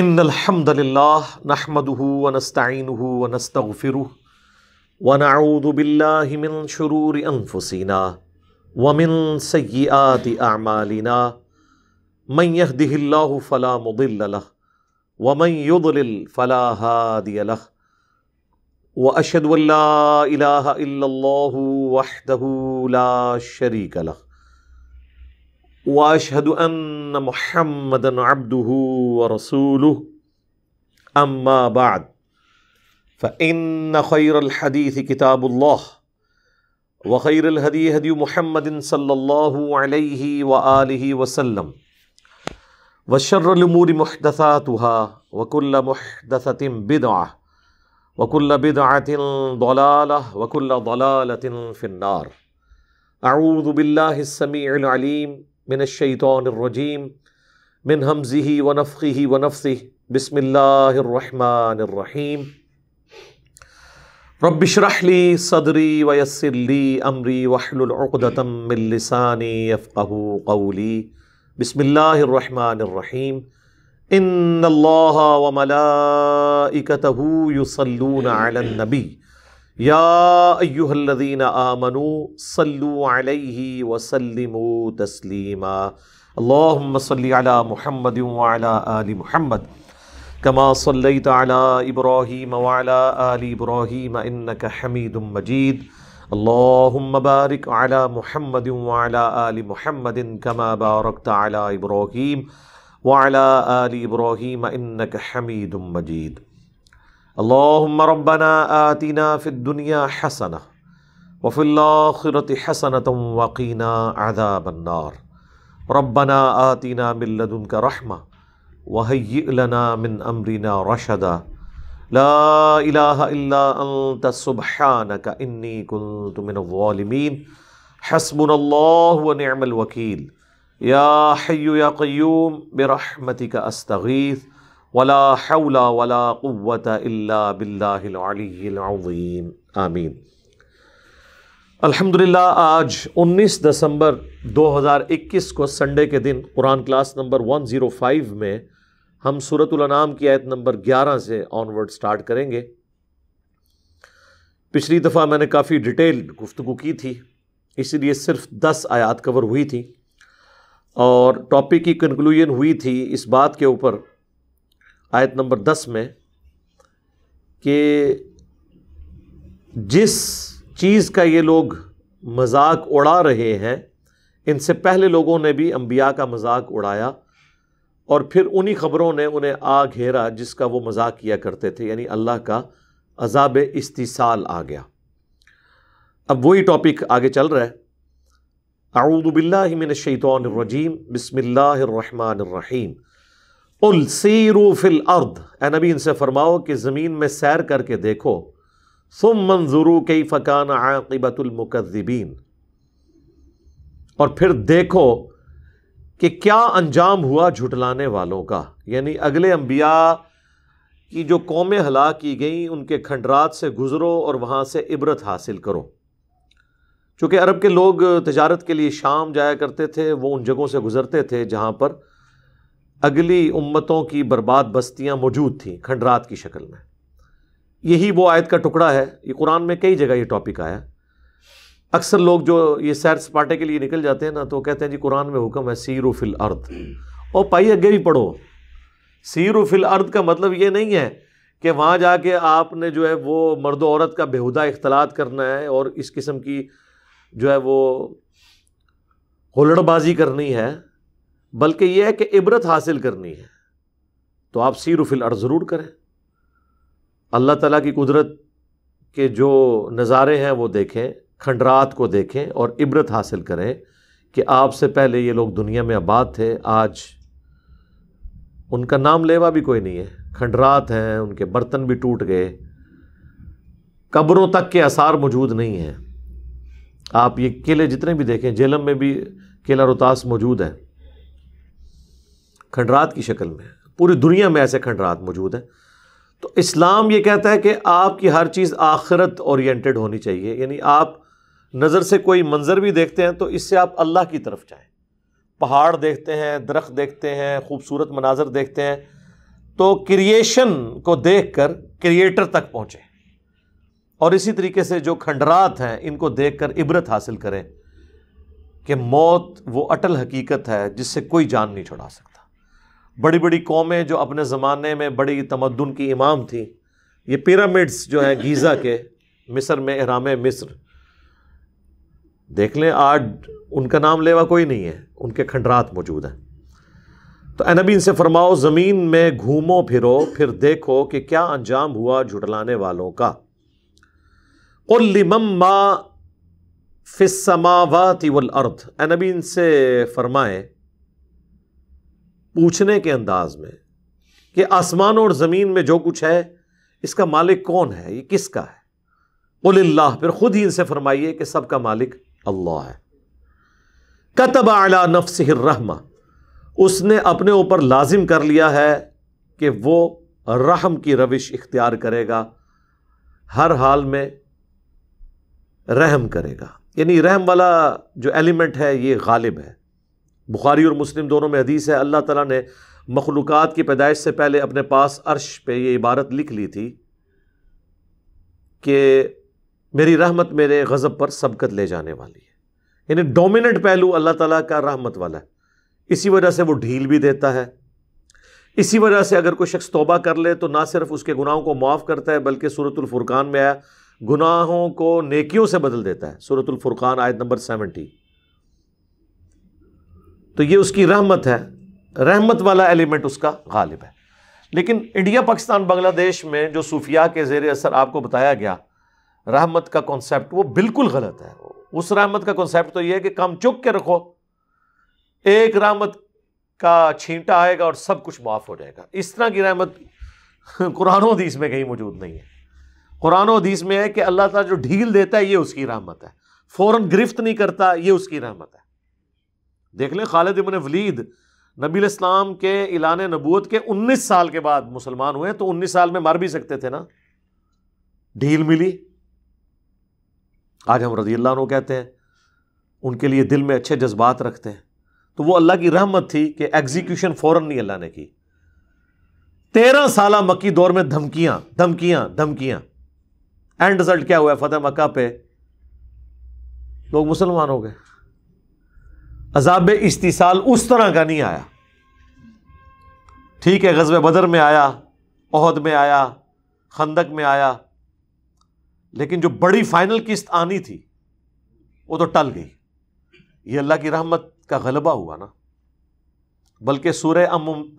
इन अलहमदल्ला नहमदहू वनस्तिन वनस्तफ़िर वनाउदबिल्लिमिन शरूर अनफुसिना वमिन सयात आमालिना मैहदिल्ला फ़ला मुदिल्ल वमयुदल फ़ला हादियल व अशद इलाह वहदहू ला शरीक लह واشهد ان محمدا عبده ورسوله اما بعد فان خير الحديث كتاب الله وخير الهدي هدي محمد صلى الله عليه واله وسلم وشر الامور محدثاتها وكل محدثه بدعه وكل بدعه ضلاله وكل ضلاله في النار اعوذ بالله السميع العليم मिनशैतरजीम मिन हमजी वनफ़ी वनफ़ी बसमीम रबशरहली सदरी वयसली अमरी वहलतमिलसानी अफ़क़ली बसमीम इन वमला इकतहू युसलून आलनबी यादीन आमनु सल्लि वसलम तस्लीमा अल्लाम महमद आली महमद कमा सल्ली तब्राहीम वाला आली इब्राहीम इन्नक हमीदम मजीद अल्लाहुम्म बारिक अला मुहम्मद वाला आली मुहम्मद कमा बारक तला इब्राहीम वाला आली इब्राहीम इन्नक हमीदम मजीद اللهم ربنا آتنا في الدنيا حسنة وفي الآخرة حسنة وقنا عذاب النار ربنا آتنا من لدنك رحمة وهيئ لنا من أمرنا رشدا لا إله إلا أنت سبحانك إني كنت من الظالمين حسبنا الله ونعم الوكيل يا حي يا قيوم برحمتك أستغيث वला हौला वला क़ुवत इल्ला बिल्लाहिल आमीन अल्हम्दुलिल्लाह आज 19 दिसंबर 2021 को संडे के दिन कुरान क्लास नंबर 105 में हम अनाम की आयत नंबर 11 से ऑनवर्ड स्टार्ट करेंगे पिछली दफ़ा मैंने काफ़ी डिटेल गुफ्तु की थी इसीलिए सिर्फ 10 आयात कवर हुई थी और टॉपिक की कंक्लूजन हुई थी इस बात के ऊपर आयत नंबर दस में कि जिस चीज़ का ये लोग मजाक उड़ा रहे हैं इनसे पहले लोगों ने भी अम्बिया का मजाक उड़ाया और फिर उन्हीं ख़बरों ने उन्हें आ घेरा जिसका वो मजाक किया करते थे यानी अल्लाह का अजाब इस्तीसाल आ गया अब वही टॉपिक आगे चल रहा है आऊदबिल्लिमिनशैतरजीम बसमिल्लर रहीम उल सीरू अर्द ए नबी इनसे फरमाओ कि ज़मीन में सैर करके देखो सुम मंजूरू कई फ़कान आक़िबतुलमकदबीन और फिर देखो कि क्या अंजाम हुआ झुटलाने वालों का यानी अगले अम्बिया की जो कौमें हला की गई उनके खंडरात से गुज़रो और वहाँ से इबरत हासिल करो चूँकि अरब के लोग तजारत के लिए शाम जाया करते थे वो उन जगहों से गुज़रते थे जहाँ पर अगली उम्मतों की बर्बाद बस्तियाँ मौजूद थीं खंडरात की शक्ल में यही वो आयत का टुकड़ा है ये कुरान में कई जगह ये टॉपिक आया अक्सर लोग जो ये सैर सपाटे के लिए निकल जाते हैं ना तो कहते हैं जी कुरान में हुक्म है सीरू फिल अर्द और पाई अगे भी पढ़ो सीरू फिल अर्द का मतलब ये नहीं है कि वहाँ जाके आपने जो है वो मर्द औरत का बेहुदा इख्तलात करना है और इस किस्म की जो है वो होलड़बाजी करनी है बल्कि यह है कि इबरत हासिल करनी है तो आप सीर फिल अर्ज़ ज़रूर करें अल्लाह ताला की कुदरत के जो नज़ारे हैं वो देखें खंडरात को देखें और इबरत हासिल करें कि आपसे पहले ये लोग दुनिया में आबाद थे आज उनका नाम लेवा भी कोई नहीं है खंडरात हैं उनके बर्तन भी टूट गए कब्रों तक के आसार मौजूद नहीं हैं आप ये किले जितने भी देखें जेलम में भी किला रोतास मौजूद है खंडरात की शक्ल में पूरी दुनिया में ऐसे खंडरात मौजूद हैं तो इस्लाम ये कहता है कि आपकी हर चीज़ आखरत ओरिएंटेड होनी चाहिए यानी आप नज़र से कोई मंज़र भी देखते हैं तो इससे आप अल्लाह की तरफ जाएँ पहाड़ देखते हैं दरख्त देखते हैं खूबसूरत मनाजर देखते हैं तो क्रिएशन को देख कर क्रिएटर तक पहुँचें और इसी तरीके से जो खंडरात हैं इनको देख कर इबरत हासिल करें कि मौत वो अटल हकीकत है जिससे कोई जान नहीं छुड़ा सकता बड़ी बड़ी कौमें जो अपने ज़माने में बड़ी तमदन की इमाम थी ये पिरामिड्स जो हैं गीज़ा के मिस्र में एहराम मिस्र देख लें आज उनका नाम लेवा कोई नहीं है उनके खंडरात मौजूद हैं तो अनबी इनसे फरमाओ ज़मीन में घूमो फिरो फिर देखो कि क्या अंजाम हुआ झुटलाने वालों का उल्लिम्मा फ़िसमावती वल इनसे फरमाएँ पूछने के अंदाज में कि आसमान और ज़मीन में जो कुछ है इसका मालिक कौन है ये किसका है बोल्ला फिर खुद ही इनसे फरमाइए कि सबका मालिक अल्लाह है कतब आला नफ्स रहमा उसने अपने ऊपर लाजिम कर लिया है कि वो रहम की रविश इख्तियार करेगा हर हाल में रहम करेगा यानी रहम वाला जो एलिमेंट है ये गालिब है बुखारी और मुस्लिम दोनों में हदीस है अल्लाह तला ने मखलूक़ की पैदाइश से पहले अपने पास अर्श पर यह इबारत लिख ली थी कि मेरी रहमत मेरे गज़ब पर सबकत ले जाने वाली है यानी डोमिनट पहलू अल्लाह ताला का रहमत वाला है इसी वजह से वो ढील भी देता है इसी वजह से अगर कोई शख्स तोबा कर ले तो ना सिर्फ उसके गुनाहों को माफ़ करता है बल्कि सूरतुल्फुरकान में आया गुनाहों को नेकियों से बदल देता है सूरतुल्फुरकान आयत नंबर सेवेंटी तो ये उसकी रहमत है रहमत वाला एलिमेंट उसका गालिब है लेकिन इंडिया पाकिस्तान बांग्लादेश में जो सूफिया के जेर असर आपको बताया गया रहमत का कॉन्सेप्ट वो बिल्कुल गलत है उस रहमत का कॉन्सेप्ट तो ये है कि काम चुक के रखो एक रहमत का छींटा आएगा और सब कुछ माफ़ हो जाएगा इस तरह की रहमत कुरान हदीस में कहीं मौजूद नहीं है कुरान हदीस में है कि अल्लाह ताला जो ढील देता है ये उसकी रहमत है फ़ौर गिरफ्त नहीं करता ये उसकी रहमत है देख लें खालिद इबन वलीद नबी इस्लाम के इलान नबूत के 19 साल के बाद मुसलमान हुए तो 19 साल में मार भी सकते थे ना ढील मिली आज हम रजी अल्लाह कहते हैं उनके लिए दिल में अच्छे जज्बात रखते हैं तो वो अल्लाह की रहमत थी कि एग्जीक्यूशन फ़ौरन नहीं अल्लाह ने की तेरह साल मक्की दौर में धमकियां धमकियां धमकियां एंड रिजल्ट क्या हुआ फतेह मक्का पे लोग मुसलमान हो गए अजाब इस्तीसाल उस तरह का नहीं आया ठीक है गजब बदर में आया अहद में आया खंदक में आया लेकिन जो बड़ी फाइनल किस्त आनी थी वो तो टल गई ये अल्लाह की रहमत का गलबा हुआ ना बल्कि सूर्य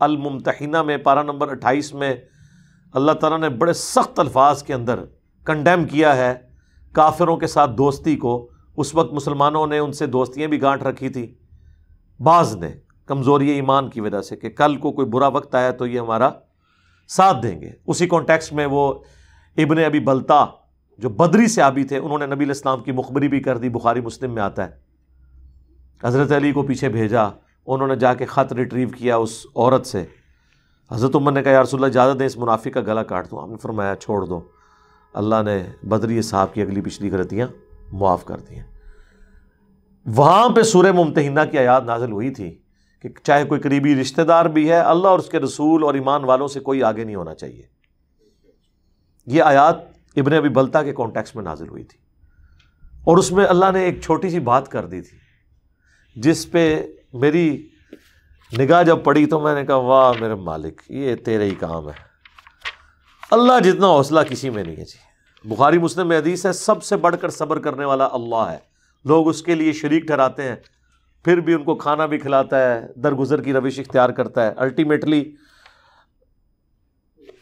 अलमतना में पारा नंबर अट्ठाईस में अल्लाह ताला ने बड़े सख्त अल्फाज के अंदर कंडेम किया है काफिरों के साथ दोस्ती को उस वक्त मुसलमानों ने उनसे दोस्तियाँ भी गांठ रखी थी बाज ने कमज़ोरी ईमान की वजह से कि कल को कोई बुरा वक्त आया तो ये हमारा साथ देंगे उसी कॉन्टेक्स में वो इबन अभी बलता जो बदरी से आबी थे उन्होंने नबी इस्लाम की मुखबरी भी कर दी बुखारी मुस्लिम में आता है हज़रत अली को पीछे भेजा उन्होंने जाके ख़त रिट्रीव किया उस औरत से हज़रत उमर ने कहा यारसोल्ला इजाज़त दें इस मुनाफी का गला काट दूँ आपने फरमाया छोड़ दो अल्लाह ने बदरी साहब की अगली पिछली गलतियाँ मुआफ़ कर दी हैं वहाँ पे सूर्य मुमतना की आयात नाजिल हुई थी कि चाहे कोई करीबी रिश्तेदार भी है अल्लाह और उसके रसूल और ईमान वालों से कोई आगे नहीं होना चाहिए यह आयात इबन अबी बलता के कॉन्टेक्स्ट में नाजिल हुई थी और उसमें अल्लाह ने एक छोटी सी बात कर दी थी जिस पे मेरी निगाह जब पड़ी तो मैंने कहा वाह मेरे मालिक ये तेरे ही काम है अल्लाह जितना हौसला किसी में नहीं है जी बुखारी मुस्लिम में हदीस है सबसे बढ़कर सब्र करने वाला अल्लाह है लोग उसके लिए शरीक ठहराते हैं फिर भी उनको खाना भी खिलाता है दरगुजर की रविश इख्तियार करता है अल्टीमेटली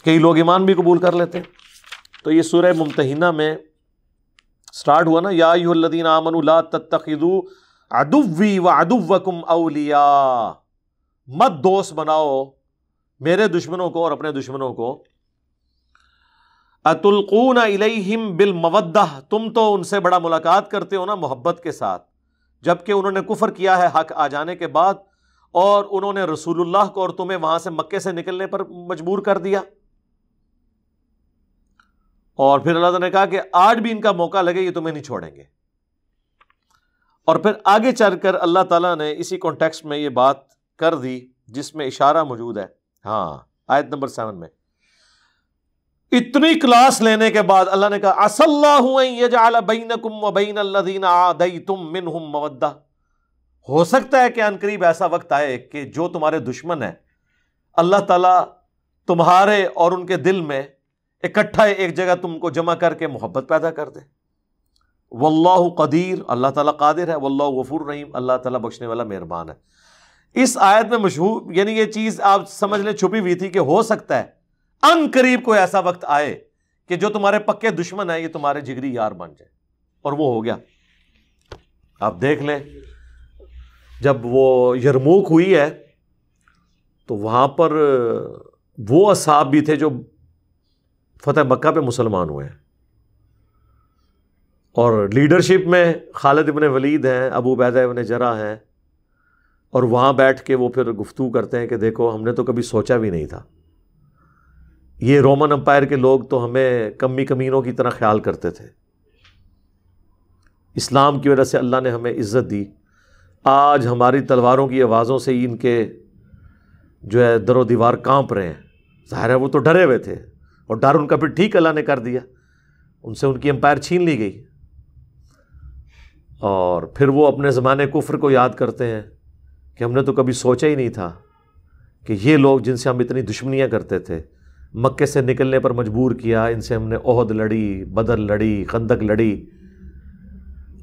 कई लोग ईमान भी कबूल कर लेते हैं तो ये सूर्य मुमतना में स्टार्ट हुआ ना यादीन आमन तखिदू अदुवी व अदुवकुम अलिया मत दोस्त बनाओ मेरे दुश्मनों को और अपने दुश्मनों को अतुलकून इलहिम बिल मवद्दा तुम तो उनसे बड़ा मुलाकात करते हो ना मोहब्बत के साथ जबकि उन्होंने कुफर किया है हक आ जाने के बाद और उन्होंने रसूलुल्लाह को और तुम्हें वहां से मक्के से निकलने पर मजबूर कर दिया और फिर अल्लाह ने कहा कि आज भी इनका मौका लगे ये तुम्हें नहीं छोड़ेंगे और फिर आगे चलकर अल्लाह ताला ने इसी कॉन्टेक्स्ट में ये बात कर दी जिसमें इशारा मौजूद है हाँ आयत नंबर सेवन में इतनी क्लास लेने के बाद अल्लाह ने कहा असल्लाबीनकुमद्दा हो सकता है कि अनकरीब ऐसा वक्त आए कि जो तुम्हारे दुश्मन है अल्लाह ताला तुम्हारे और उनके दिल में इकट्ठा एक जगह तुमको जमा करके मोहब्बत पैदा कर दे वल्लाहु कदीर अल्लाह ताला कादिर है वल्लाहु गफूर रहीम अल्लाह ताला बख्शने वाला मेहरबान है इस आयत में मशहूर यानी ये चीज़ आप समझ लें छुपी हुई थी कि हो सकता है अन करीब कोई ऐसा वक्त आए कि जो तुम्हारे पक्के दुश्मन है ये तुम्हारे जिगरी यार बन जाए और वो हो गया आप देख लें जब वो यरमूक हुई है तो वहां पर वो असाब भी थे जो फतेह मक्का पे मुसलमान हुए हैं और लीडरशिप में खालिद इबन वलीद हैं अबू बैदा इबन जरा हैं और वहाँ बैठ के वो फिर गुफ्तू करते हैं कि देखो हमने तो कभी सोचा भी नहीं था ये रोमन अम्पायर के लोग तो हमें कमी कमीनों की तरह ख्याल करते थे इस्लाम की वजह से अल्लाह ने हमें इज़्ज़त दी आज हमारी तलवारों की आवाज़ों से ही इनके जो है दरो दीवार कांप रहे हैं ज़ाहिर है वो तो डरे हुए थे और डर उनका फिर ठीक अल्लाह ने कर दिया उनसे उनकी अम्पायर छीन ली गई और फिर वो अपने ज़माने कुफ्र को याद करते हैं कि हमने तो कभी सोचा ही नहीं था कि ये लोग जिनसे हम इतनी दुश्मनियाँ करते थे मक्के से निकलने पर मजबूर किया इनसे हमने ओहद लड़ी बदर लड़ी खंदक लड़ी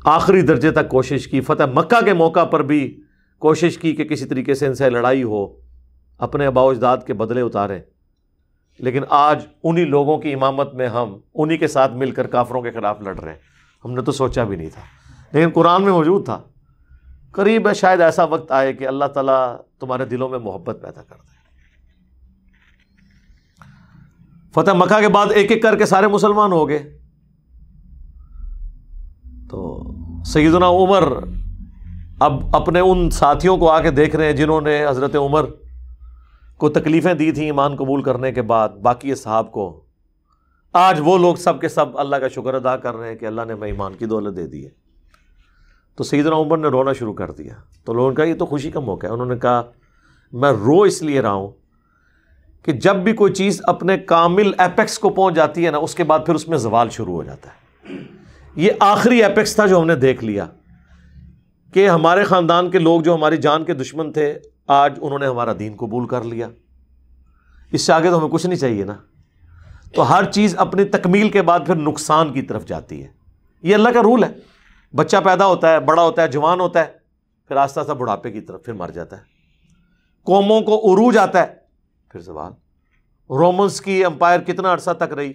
आखिरी दर्जे तक कोशिश की फतह मक्का के मौका पर भी कोशिश की कि किसी तरीके से इनसे लड़ाई हो अपने अबाउजदाद के बदले उतारें लेकिन आज उन्हीं लोगों की इमामत में हम उन्हीं के साथ मिलकर काफरों के ख़िलाफ़ लड़ रहे हैं हमने तो सोचा भी नहीं था लेकिन कुरान में मौजूद था करीब है शायद ऐसा वक्त आए कि अल्लाह ताला तुम्हारे दिलों में मोहब्बत पैदा कर फतेह मक्का के बाद एक एक करके सारे मुसलमान हो गए तो सईदना उमर अब अपने उन साथियों को आके देख रहे हैं जिन्होंने हज़रत उमर को तकलीफ़ें दी थी ईमान कबूल करने के बाद बाकी साहब को आज वो लोग सब के सब अल्लाह का शुक्र अदा कर रहे हैं कि अल्लाह ने मैं ईमान की दौलत दे दी है तो सईदना उमर ने रोना शुरू कर दिया तो लोगों का ये तो खुशी का मौका है उन्होंने कहा मैं रो इसलिए रहा हूँ कि जब भी कोई चीज़ अपने कामिल एपेक्स को पहुंच जाती है ना उसके बाद फिर उसमें जवाल शुरू हो जाता है ये आखिरी एपेक्स था जो हमने देख लिया कि हमारे ख़ानदान के लोग जो हमारी जान के दुश्मन थे आज उन्होंने हमारा दीन कबूल कर लिया इससे आगे तो हमें कुछ नहीं चाहिए ना तो हर चीज़ अपनी तकमील के बाद फिर नुकसान की तरफ जाती है ये अल्लाह का रूल है बच्चा पैदा होता है बड़ा होता है जवान होता है फिर आस्ता आस्ता बुढ़ापे की तरफ फिर मर जाता है कौमों को उरूज आता है फिर जवाल रोमन्स की अंपायर कितना अरसा तक रही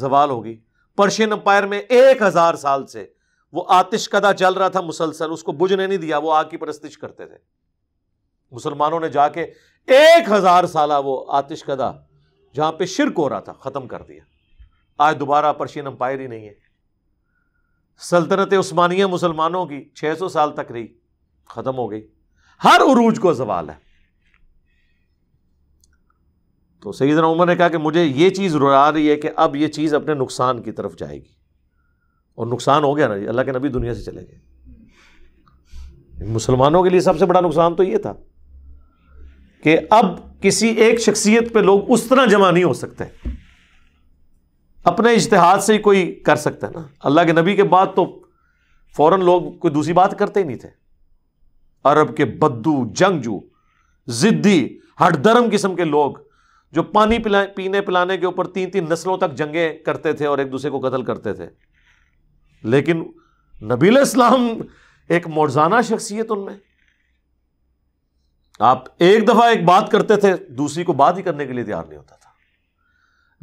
जवाल होगी पर्शियन अंपायर में एक हज़ार साल से वो आतिश कदा चल रहा था मुसलसल उसको बुझने नहीं दिया वो आग की परस्तिश करते थे मुसलमानों ने जाके एक हज़ार साल वो आतिश कदा जहाँ पे शिरक हो रहा था ख़त्म कर दिया आज दोबारा पर्शियन अंपायर ही नहीं है सल्तनत उस्मानिया मुसलमानों की छह सौ साल तक रही ख़त्म हो गई हर उरूज को जवाल है तो जरा उमर ने कहा कि मुझे ये चीज़ रुला रही है कि अब ये चीज़ अपने नुकसान की तरफ जाएगी और नुकसान हो गया ना अल्लाह के नबी दुनिया से चले गए मुसलमानों के लिए सबसे बड़ा नुकसान तो ये था कि अब किसी एक शख्सियत पे लोग उस तरह जमा नहीं हो सकते अपने इश्तहाद से ही कोई कर सकता है ना अल्लाह के नबी के बाद तो फौरन लोग कोई दूसरी बात करते ही नहीं थे अरब के बद्दू जंगजू ज़िद्दी हर धर्म किस्म के लोग जो पानी पिला पीने पिलाने के ऊपर तीन तीन नस्लों तक जंगे करते थे और एक दूसरे को कत्ल करते थे लेकिन नबील इस्लाम एक मोरजाना शख्सियत उनमें आप एक दफ़ा एक बात करते थे दूसरी को बात ही करने के लिए तैयार नहीं होता था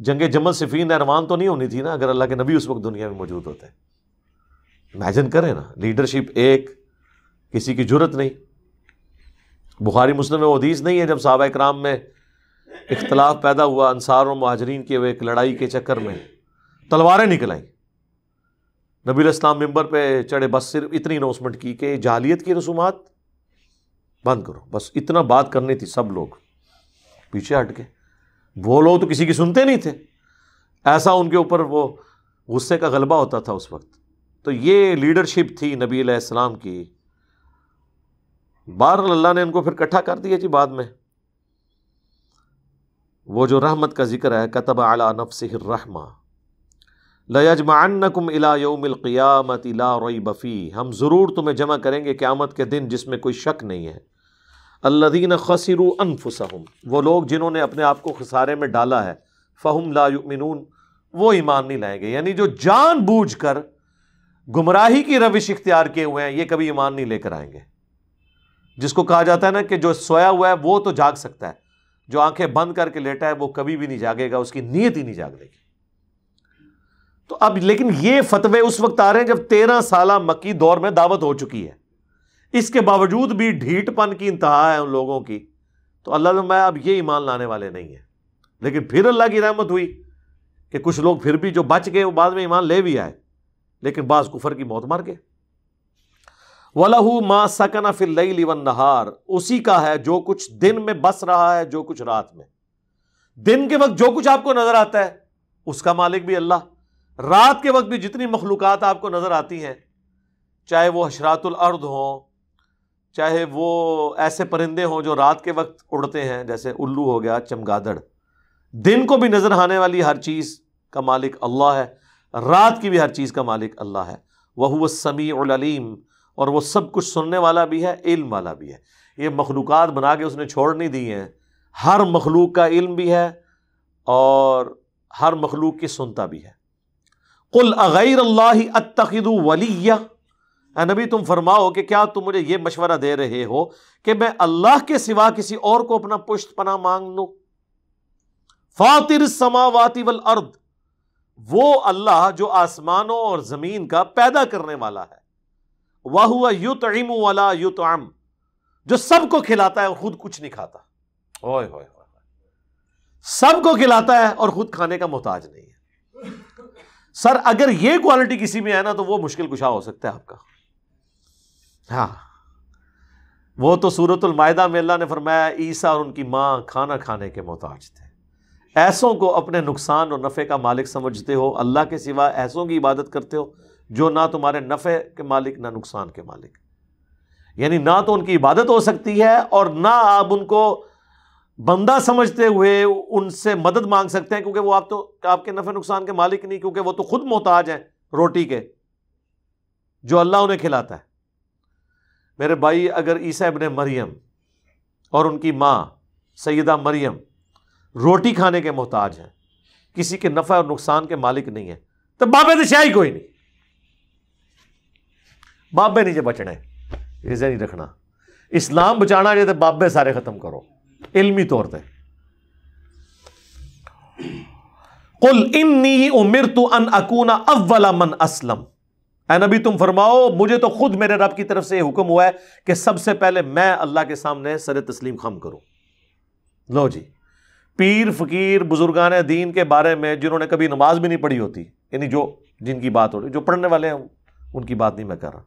जंगे जमल सिफीन अरमान तो नहीं होनी थी ना अगर अल्लाह के नबी उस वक्त दुनिया में मौजूद होते इमेजिन करें ना लीडरशिप एक किसी की जरूरत नहीं बुखारी मुस्लिम में वो हदीस नहीं है जब साहब कराम में इख्तलाफ पैदा हुआ अनसार और महाजरीन के एक लड़ाई के चक्कर में तलवारें निकल आई नबी इस्लाम मंबर पे चढ़े बस सिर्फ इतनी अनाउंसमेंट की कि जालियत की रसूमात बंद करो बस इतना बात करनी थी सब लोग पीछे हट के वो लोग तो किसी की सुनते नहीं थे ऐसा उनके ऊपर वो गुस्से का गलबा होता था उस वक्त तो ये लीडरशिप थी नबी सलाम की बहर अल्लाह ने उनको फिर इकट्ठा कर दिया जी बाद में वो जो रहमत का जिक्र है कतब अला नफ़सरमा लयजमान इला योमिलक़ियामत इला बफ़ी हम ज़रूर तुम्हें जमा करेंगे क़्यामत के दिन जिसमें कोई शक नहीं है अल्लादीन खसरू अनफुसहम वो लोग जिन्होंने अपने आप को खसारे में डाला है फ़हम लामिनून वो ईमान नहीं लाएंगे यानी जो जान बूझ कर गुमराही की रविश इख्तियार किए हुए हैं ये कभी ईमान नहीं लेकर आएंगे जिसको कहा जाता है ना कि जो सोया हुआ है वो तो जाग सकता है जो आंखें बंद करके लेटा है वो कभी भी नहीं जागेगा उसकी नीयत ही नहीं जाग लेगी तो अब लेकिन ये फतवे उस वक्त आ रहे हैं जब तेरह साल मक्की दौर में दावत हो चुकी है इसके बावजूद भी ढीठपन की इंतहा है उन लोगों की तो अल्लाह मैं अब ये ईमान लाने वाले नहीं है लेकिन फिर अल्लाह की रहमत हुई कि कुछ लोग फिर भी जो बच गए वो बाद में ईमान ले भी आए लेकिन बाज़ कुफर की मौत मार गए वलहू मा सकना फिल लई नहार उसी का है जो कुछ दिन में बस रहा है जो कुछ रात में दिन के वक्त जो कुछ आपको नजर आता है उसका मालिक भी अल्लाह रात के वक्त भी जितनी मखलूक आपको नज़र आती हैं चाहे वो हशरातुल अर्द हों चाहे वो ऐसे परिंदे हों जो रात के वक्त उड़ते हैं जैसे उल्लू हो गया चमगादड़ दिन को भी नज़र आने वाली हर चीज़ का मालिक अल्लाह है रात की भी हर चीज़ का मालिक अल्लाह है वह समी उलीम और वो सब कुछ सुनने वाला भी है इल्म वाला भी है ये मखलूक बना के उसने छोड़ नहीं दिए हैं हर मखलूक का इल्म भी है और हर मखलूक की सुनता भी है कुल अगैर अल्लाह अतखदू वलिया नबी तुम फरमाओ कि क्या तुम मुझे ये मशवरा दे रहे हो कि मैं अल्लाह के सिवा किसी और को अपना पुष्ट पना मांग लू फातिर समावाती वल अर्द वो अल्लाह जो आसमानों और ज़मीन का पैदा करने वाला है वह हुआ युत इम वाला युत आम जो सबको खिलाता है और खुद कुछ नहीं खाता ओए सबको खिलाता है और खुद खाने का मोहताज नहीं है सर अगर यह क्वालिटी किसी में है ना तो वह मुश्किल कुशा हो सकता है आपका हाँ वो तो सूरतुल मायदा में अल्लाह ने फरमाया ईसा और उनकी माँ खाना खाने के मोहताज थे ऐसों को अपने नुकसान और नफ़े का मालिक समझते हो अल्लाह के सिवा ऐसों की इबादत करते हो जो ना तुम्हारे नफ़े के मालिक ना नुकसान के मालिक यानी ना तो उनकी इबादत हो सकती है और ना आप उनको बंदा समझते हुए उनसे मदद मांग सकते हैं क्योंकि वो आप तो आपके नफ़े नुकसान के मालिक नहीं क्योंकि वो तो खुद मोहताज हैं रोटी के जो अल्लाह उन्हें खिलाता है मेरे भाई अगर ईसा इबन मरियम और उनकी माँ सैदा मरियम रोटी खाने के मोहताज हैं किसी के नफ़ा और नुकसान के मालिक नहीं है तो बाबे तो शाही कोई नहीं बाबे नहीं जो बचने इसे नहीं रखना इस्लाम बचाना जो ਤੇ ਬਾਬੇ ਸਾਰੇ ਖਤਮ ਕਰੋ ਇਲਮੀ ਤੌਰ कुल इन्नी उमिर तो अन अकूना अव्वला मन असलम ए नबी तुम फरमाओ मुझे तो खुद मेरे रब की तरफ से यह हुक्म हुआ है कि सबसे पहले मैं अल्लाह के सामने सर तस्लीम खम करूं लो जी पीर फकीर बुजुर्गान दीन के बारे में जिन्होंने कभी नमाज भी नहीं पढ़ी होती यानी जो जिनकी बात हो रही जो पढ़ने वाले हैं उनकी बात नहीं मैं कर रहा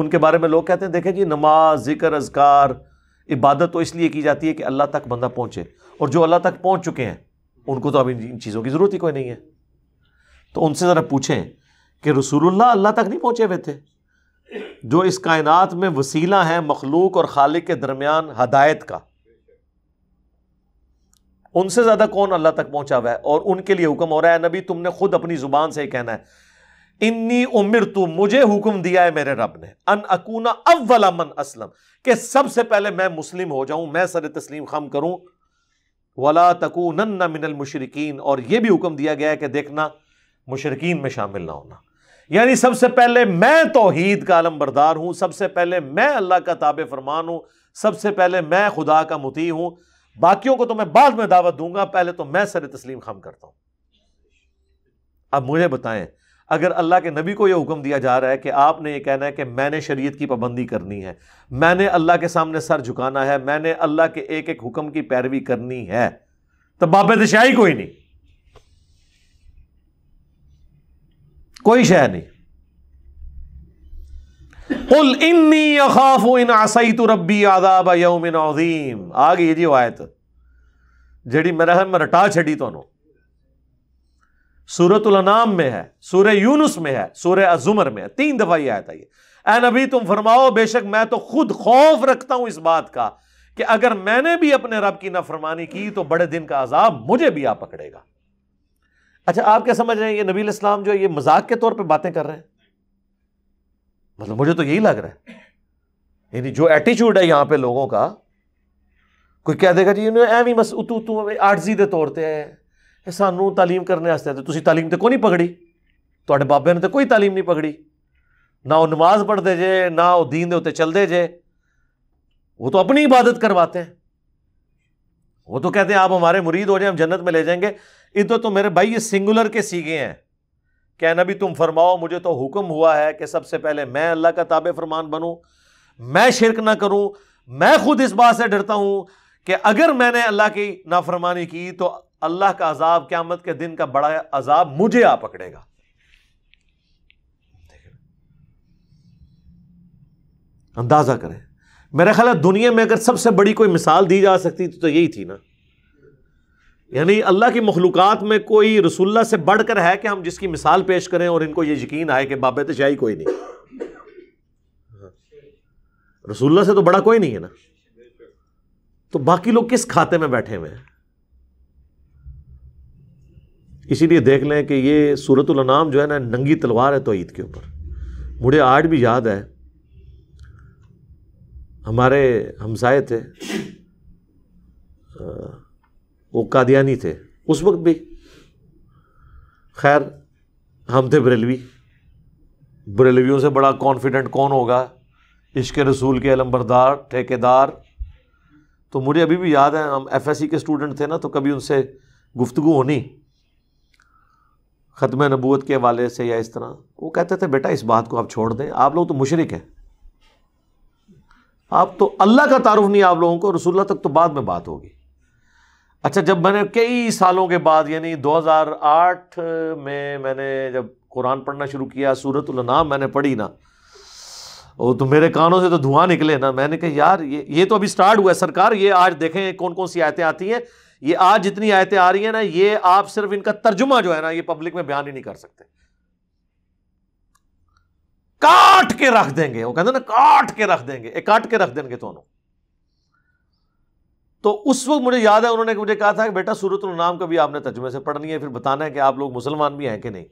उनके बारे में लोग कहते हैं देखें जी नमाज जिक्र अजकार इबादत तो इसलिए की जाती है कि अल्लाह तक बंदा पहुँचे और जो अल्लाह तक पहुँच चुके हैं उनको तो अब इन चीज़ों की ज़रूरत ही कोई नहीं है तो उनसे ज़रा पूछें कि रसूलुल्लाह अल्लाह तक नहीं पहुँचे हुए थे जो इस कायनात में वसीला है मखलूक और खालिक के दरमियान हदायत का उनसे ज़्यादा कौन अल्लाह तक पहुँचा हुआ है और उनके लिए हुक्म हो रहा है नबी तुमने खुद अपनी ज़ुबान से कहना है इन्नी उमिर तू मुझे हुक्म दिया है मेरे रब ने अन अकूना अव्वला मन असलम के सबसे पहले मैं मुस्लिम हो जाऊं मैं सर तस्लीम खम करूं वला तकून मिनल मुशरकिन और यह भी हुक्म दिया गया है कि देखना मुशरकिन में शामिल ना होना यानी सबसे पहले मैं तोहीद का आलम बरदार हूं सबसे पहले मैं अल्लाह का ताब फरमान हूं सबसे पहले मैं खुदा का मुती हूं बाकियों को तो मैं बाद में दावत दूंगा पहले तो मैं सर तस्लीम खम करता हूं अब मुझे बताएं अगर अल्लाह के नबी को यह हुक्म दिया जा रहा है कि आपने ये कहना है कि मैंने शरीयत की पाबंदी करनी है मैंने अल्लाह के सामने सर झुकाना है मैंने अल्लाह के एक एक हुक्म की पैरवी करनी है तो बाबे तो शाही कोई नहीं कोई शह नहीं कुल इन्नी अखाफ इन आसई तो रबी आदाब आ गई जी वायत जी मेरा रटा छी तो सूरत अनाम में है सूर्य यूनुस में है सूर्य अजुमर में है तीन दफा ये आयत आई ए नबी तुम फरमाओ बेशक मैं तो खुद खौफ रखता हूं इस बात का कि अगर मैंने भी अपने रब की नाफरमानी की तो बड़े दिन का आजाब मुझे भी आप पकड़ेगा अच्छा आप क्या समझ रहे हैं ये नबी इस्लाम जो ये मजाक के तौर पर बातें कर रहे हैं मतलब मुझे तो यही लग रहा है यानी जो एटीट्यूड है यहां पर लोगों का कोई कह देगा जी इन्होंने एवं मस उतू तू आर्जी दे तौरते हैं सू تعلیم करने ਵਾਸਤੇ तालीम तो कौन ਤੇ पकड़ी थोड़े ਪਕੜੀ ਤੁਹਾਡੇ ਬਾਬਿਆਂ ਨੇ ਤੇ ਕੋਈ تعلیم ਨਹੀਂ ਪਕੜੀ ਨਾ ਉਹ ਨਮਾਜ਼ ਪੜ੍ਹਦੇ ਜੇ ਨਾ ਉਹ دین उत्ते चलते जे वो तो अपनी इबादत करवाते हैं वो तो कहते हैं आप हमारे मुरीद हो जाए हम जन्नत में ले जाएंगे इधर तो मेरे भाई ये सिंगुलर के सीगे हैं क्या भी तुम फरमाओ मुझे तो हुक्म हुआ है कि सबसे पहले मैं अल्लाह का ताब फरमान बनूँ मैं शिरक ना करूँ मैं खुद इस बात से डरता हूँ कि अगर मैंने अल्लाह की नाफरमानी की तो अल्लाह का अजाब क्या मत के दिन का बड़ा अजाब मुझे आ पकड़ेगा अंदाजा करें मेरा ख्याल दुनिया में अगर सबसे बड़ी कोई मिसाल दी जा सकती तो, तो यही थी ना यानी अल्लाह की मखलूक़ात में कोई रसुल्ला से बढ़कर है कि हम जिसकी मिसाल पेश करें और इनको यह यकीन आए कि बाबे तो शाही कोई नहीं रसुल्ला से तो बड़ा कोई नहीं है ना तो बाकी लोग किस खाते में बैठे हुए हैं इसीलिए देख लें कि ये सूरतुलनाम जो है ना नंगी तलवार है ईद के ऊपर मुझे आज भी याद है हमारे हमसाए थे वो कादियानी थे उस वक्त भी खैर हम थे बरेलवी बरेलवियों से बड़ा कॉन्फिडेंट कौन होगा इश्क रसूल के अलम्बरदार ठेकेदार तो मुझे अभी भी याद है हम एफएससी के स्टूडेंट थे ना तो कभी उनसे गुफ्तु होनी ख़त्म नबूत के हवाले से या इस तरह वो कहते थे बेटा इस बात को आप छोड़ दें आप लोग तो मुशरक हैं आप तो अल्लाह का तारुफ नहीं आप लोगों को रसुल्ला तक तो बाद में बात होगी अच्छा जब मैंने कई सालों के बाद यानी 2008 में मैंने जब कुरान पढ़ना शुरू किया सूरत नाम मैंने पढ़ी ना वो तो मेरे कानों से तो धुआं निकले ना मैंने कहा यार ये ये तो अभी स्टार्ट हुआ है सरकार ये आज देखें कौन कौन सी आयतें आती हैं ये आज जितनी आयतें आ रही हैं ना ये आप सिर्फ इनका तर्जुमा जो है ना ये पब्लिक में बयान ही नहीं कर सकते काट के रख देंगे वो कहते ना काट के रख देंगे एक काट के रख देंगे दोनों तो उस वक्त मुझे याद है उन्होंने मुझे कहा था कि बेटा सूरत नाम कभी आपने तर्जुमे से पढ़नी है फिर बताना है कि आप लोग मुसलमान भी हैं कि नहीं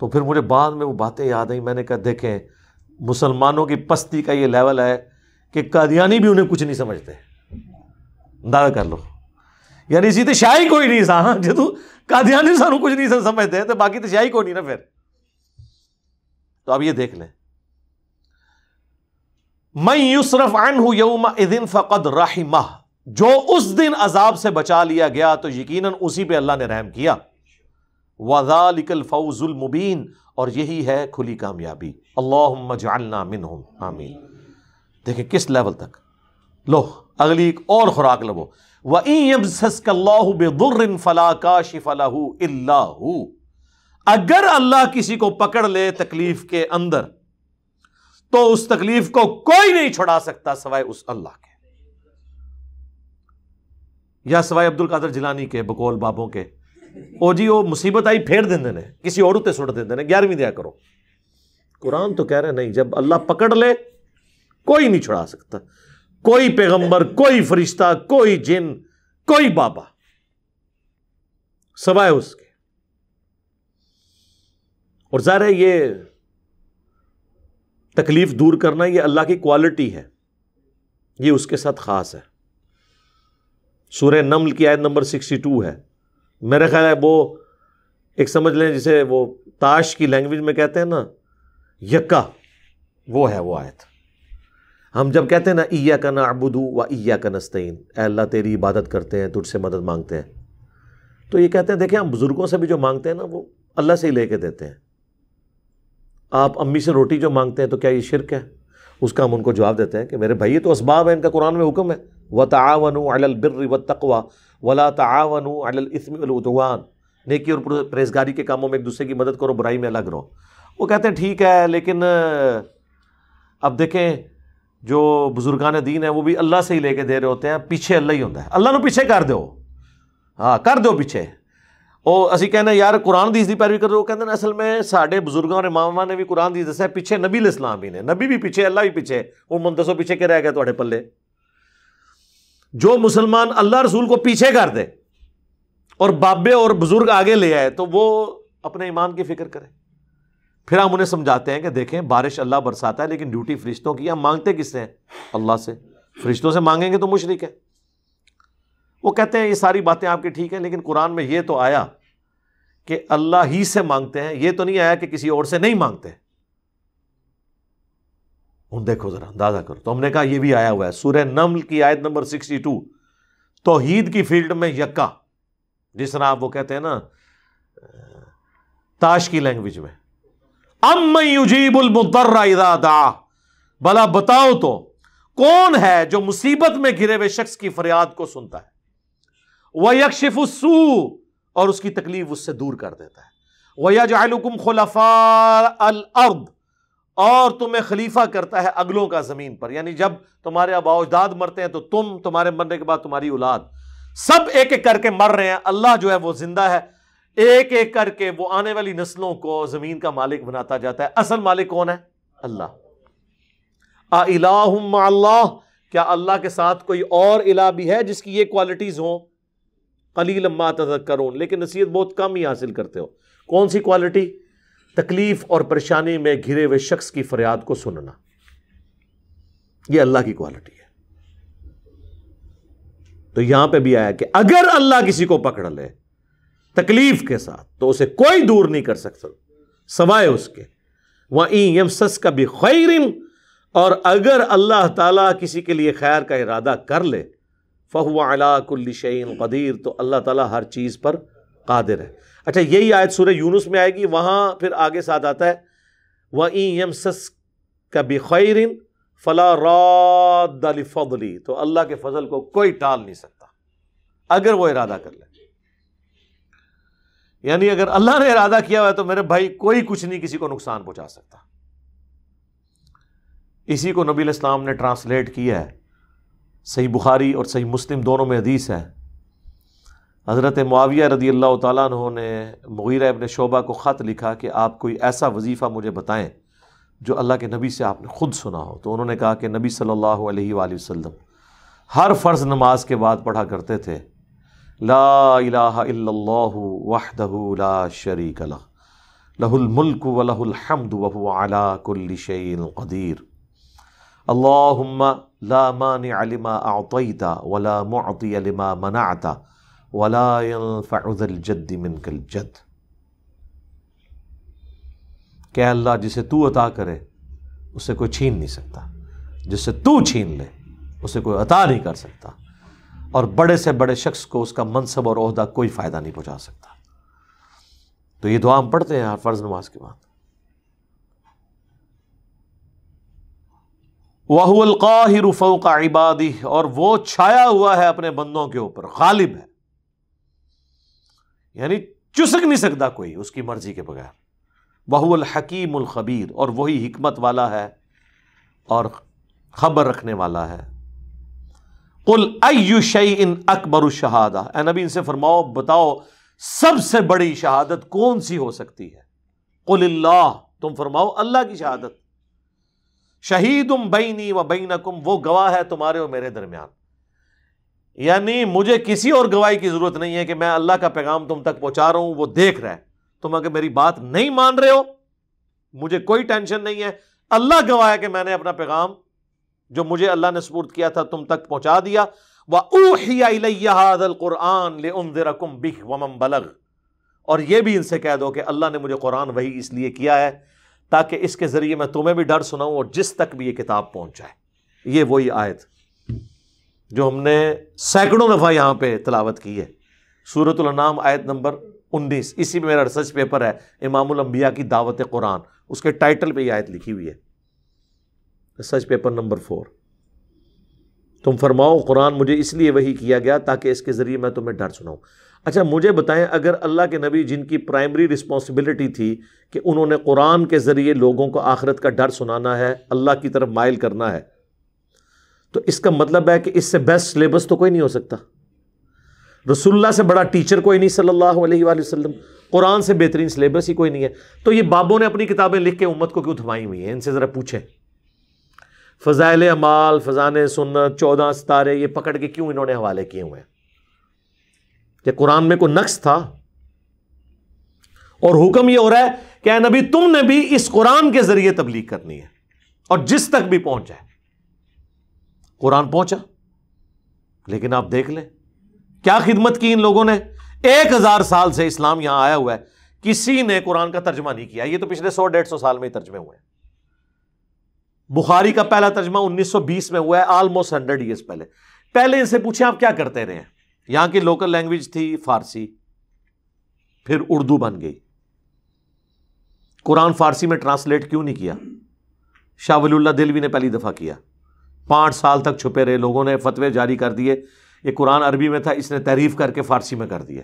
तो फिर मुझे बाद में वो बातें याद आई मैंने कहा देखें मुसलमानों की पस्ती का ये लेवल है कि कादियानी भी उन्हें कुछ नहीं समझते कर ਦਾਅਵਾ ਕਰ ਲਓ ਯਾਨੀ ਸੀ कोई नहीं ਕੋਈ ਨਹੀਂ ਸਾਂ ਜਦੋਂ ਕਾਦੀਆਨੀ सू कुछ नहीं ਸਮਝਦੇ ਤੇ ਬਾਕੀ ਤੇ ਸ਼ਾਹੀ कोई नहीं ना फिर तो अब ये देख लें मई यूसरफ अनहू यौमा दिन फ़कद राहिमा जो उस दिन अजाब से बचा लिया गया तो यकीन उसी पर अल्लाह ने रहम किया वजालिकल फ़ौजुल मुबीन और यही है खुली कामयाबी अल्लाह मजालना मिन हूं आमीन देखे किस लेवल तक लो अगली एक और खुराक लबो वबसकल्लाबुर्रन फला का अगर अल्लाह किसी को पकड़ ले तकलीफ के अंदर तो उस तकलीफ को कोई नहीं छुड़ा सकता सवाए उस अल्लाह के या सवाए अब्दुल कादर जिलानी के बकोल बाबों के ओ जी वो मुसीबत आई फेर देंगे ने किसी और उत्ते सुट देंगे ने ग्यारहवीं दिया करो कुरान तो कह रहे नहीं जब अल्लाह पकड़ ले कोई नहीं छुड़ा सकता कोई पैगंबर कोई फरिश्ता कोई जिन कोई बाबा सवाए उसके और ज़ाहिर है ये तकलीफ दूर करना ये अल्लाह की क्वालिटी है ये उसके साथ ख़ास है सूर्य नमल की आयत नंबर सिक्सटी टू है मेरे ख्याल है वो एक समझ लें जिसे वो ताश की लैंग्वेज में कहते हैं ना यक्का वो है वो आयत हम जब कहते हैं ना ईया का ना अबुदू व इया का नस्तीन अल्लाह तेरी इबादत करते हैं तुझसे मदद मांगते हैं तो ये कहते हैं देखें हम बुज़ुर्गों से भी जो मांगते हैं ना वो अल्लाह से ही ले कर देते हैं आप अम्मी से रोटी जो मांगते हैं तो क्या ये शिरक है उसका हम उनको जवाब देते हैं कि मेरे भाई ये तो इसबाब है इनका कुरान में हुक्म है व तावन अलबिर व तकवा वला तावन अलस्मतवान नेकी और परहेजगारी के कामों में एक दूसरे की मदद करो बुराई में अलग रहो वो कहते हैं ठीक है लेकिन अब देखें जो बुजुर्गान दीन है वो भी अल्लाह से ही लेके दे रहे होते हैं पीछे अल्लाह ही होता है अल्लाह को पीछे कर दो हाँ कर दो पीछे ओ असी कहने यार कुरान दीस की पैरवी करो कहते असल में साढ़े बुजुर्गों और मामा ने भी कुरान दीस दस है पीछे नबी इस्लाम भी ने नबी भी पीछे अल्लाह भी पीछे वो मन दसो पीछे के रह गया थोड़े पल्ले जो मुसलमान अल्लाह रसूल को पीछे कर दे और बाबे और बुजुर्ग आगे ले आए तो वो अपने ईमान की फिक्र करे फिर हम उन्हें समझाते हैं कि देखें बारिश अल्लाह बरसाता है लेकिन ड्यूटी फरिश्तों की हम मांगते किससे हैं अल्लाह से फरिश्तों से मांगेंगे तो मुशरक है वो कहते हैं ये सारी बातें आपके ठीक है लेकिन कुरान में ये तो आया कि अल्लाह ही से मांगते हैं ये तो नहीं आया कि किसी और से नहीं मांगते उन देखो ज़रा अंदाज़ा करो तो हमने कहा यह भी आया हुआ है सूर्य नमल की आयत नंबर सिक्सटी टू तो हीद की फील्ड में यक्का जिस तरह आप वो कहते हैं ना ताश की लैंग्वेज में अम भला बताओ तो कौन है जो मुसीबत में घिरे हुए शख्स की फरियाद को सुनता है वह यकशिफसू और उसकी तकलीफ उससे दूर कर देता है वह जायलकुम खलफा अर्द और तुम्हें खलीफा करता है अगलों का ज़मीन पर यानी जब तुम्हारे अब औजदाद मरते हैं तो तुम तुम्हारे मरने के बाद तुम्हारी औलाद सब एक एक करके मर रहे हैं अल्लाह जो है वो जिंदा है एक एक करके वो आने वाली नस्लों को जमीन का मालिक बनाता जाता है असल मालिक कौन है अल्लाह अल्लाह क्या अल्लाह के साथ कोई और इला भी है जिसकी ये क्वालिटीज हो कलील अम्मा तजक्र लेकिन नसीहत बहुत कम ही हासिल करते हो कौन सी क्वालिटी तकलीफ और परेशानी में घिरे हुए शख्स की फरियाद को सुनना यह अल्लाह की क्वालिटी है तो यहां पे भी आया कि अगर अल्लाह किसी को पकड़ ले तकलीफ के साथ तो उसे कोई दूर नहीं कर सकता सवाए उसके वहीं यम सस का भी खैरिन और अगर अल्लाह ताला किसी के लिए खैर का इरादा कर ले फ़हुआ अलाकुल्लिशन कदीर तो अल्लाह ताला हर चीज़ पर कादिर है अच्छा यही आयत सूर्य यूनुस में आएगी वहाँ फिर आगे साथ आता है वहीं यम सस का भी खैरिन फला रदली तो अल्लाह के फजल को कोई टाल नहीं सकता अगर वो इरादा कर ले यानी अगर अल्लाह ने इरादा किया हुआ है तो मेरे भाई कोई कुछ नहीं किसी को नुकसान पहुंचा सकता इसी को नबी इस्लाम ने ट्रांसलेट किया है सही बुखारी और सही मुस्लिम दोनों में हदीस है हज़रत माविया रदी अल्लाह तु ने मुगीरा इबन शोबा को ख़त लिखा कि आप कोई ऐसा वजीफ़ा मुझे बताएं जो अल्लाह के नबी से आपने ख़ुद सुना हो तो उन्होंने कहा कि नबी सल्लल्लाहु अलैहि हर फ़र्ज़ नमाज के बाद पढ़ा करते थे ला इलाहू ला शरीक ला लहुलमल्क वलहमद वहु अला कुल्ल शदीर अल्लाम ला मान अलिमा आतईता वला मोती अलिमा मनाता वलाजद्दिमिनकल जद क्या अल्लाह जिसे तू अता करे उसे कोई छीन नहीं सकता जिसे तू छीन ले उसे कोई अता नहीं कर सकता और बड़े से बड़े शख्स को उसका मनसब और अहदा कोई फ़ायदा नहीं पहुंचा सकता तो ये दुआ हम पढ़ते हैं हर फ़र्ज़ नमाज के बाद वाहुल फ़ौका इबादी और वो छाया हुआ है अपने बंदों के ऊपर गालिब है यानी चुसक नहीं सकता कोई उसकी मर्जी के बगैर वहुल हकीम खबीर और वही हमत वाला है और खबर रखने वाला है कुल अयुशई इन अकबर शहादा ए नबी इनसे फरमाओ बताओ सबसे बड़ी शहादत कौन सी हो सकती है कुल अल्लाह तुम फरमाओ अल्लाह की शहादत शहीद उम बैनी व बैनकुम वो गवाह है तुम्हारे और मेरे दरमियान यानी मुझे किसी और गवाही की ज़रूरत नहीं है कि मैं अल्लाह का पैगाम तुम तक पहुंचा रहा हूं वो देख रहा है तुम अगर मेरी बात नहीं मान रहे हो मुझे कोई टेंशन नहीं है अल्लाह गवाह है कि मैंने अपना पैगाम जो मुझे अल्लाह ने सपूर्द किया था तुम तक पहुंचा दिया वहीकुरान बिह वमम बलग और यह भी इनसे कह दो कि अल्लाह ने मुझे कुरान वही इसलिए किया है ताकि इसके ज़रिए मैं तुम्हें भी डर सुनाऊं और जिस तक भी ये किताब पहुंचाए ये वही आयत जो हमने सैकड़ों दफ़ा यहाँ पर तलावत की है सूरतुलनाम आयत नंबर उन्नीस इसी में मेरा रिसर्च पेपर है इमामुल की दावत कुरान उसके टाइटल पर यह आयत लिखी हुई है सच पेपर नंबर फोर तुम फरमाओ कुरान मुझे इसलिए वही किया गया ताकि इसके ज़रिए मैं तुम्हें डर सुनाऊँ अच्छा मुझे बताएं अगर अल्लाह के नबी जिनकी प्राइमरी रिस्पॉन्सिबिलिटी थी कि उन्होंने कुरान के ज़रिए लोगों को आखिरत का डर सुनाना है अल्लाह की तरफ मायल करना है तो इसका मतलब है कि इससे बेस्ट सिलेबस तो कोई नहीं हो सकता रसुल्ला से बड़ा टीचर कोई नहीं सल्लल्लाहु अलैहि वसल्लम कुरान से बेहतरीन सिलेबस ही कोई नहीं है तो ये बाबों ने अपनी किताबें लिख के उम्मत को क्यों थमाई हुई हैं इनसे ज़रा पूछें फ़ज़ाइल अमाल फ़जान सुन्नत चौदह सितारे ये पकड़ के क्यों इन्होंने हवाले किए हुए हैं कि कुरान में कोई नक्श था और हुक्म ये हो रहा है कि नबी तुमने भी इस कुरान के ज़रिए तबलीग करनी है और जिस तक भी पहुंच जाए कुरान पहुंचा लेकिन आप देख लें क्या खिदमत की इन लोगों ने एक हज़ार साल से इस्लाम यहां आया हुआ है किसी ने कुरान का तर्जमा नहीं किया ये तो पिछले सौ डेढ़ सौ साल में ही तर्जमे हुए हैं बुखारी का पहला तर्जमा 1920 में हुआ है ऑलमोस्ट हंड्रेड ईयर्स पहले पहले इनसे पूछे आप क्या करते रहे हैं यहां की लोकल लैंग्वेज थी फारसी फिर उर्दू बन गई कुरान फारसी में ट्रांसलेट क्यों नहीं किया शाह वल्ला दिलवी ने पहली दफ़ा किया पांच साल तक छुपे रहे लोगों ने फतवे जारी कर दिए ये कुरान अरबी में था इसने तारीफ करके फारसी में कर दिया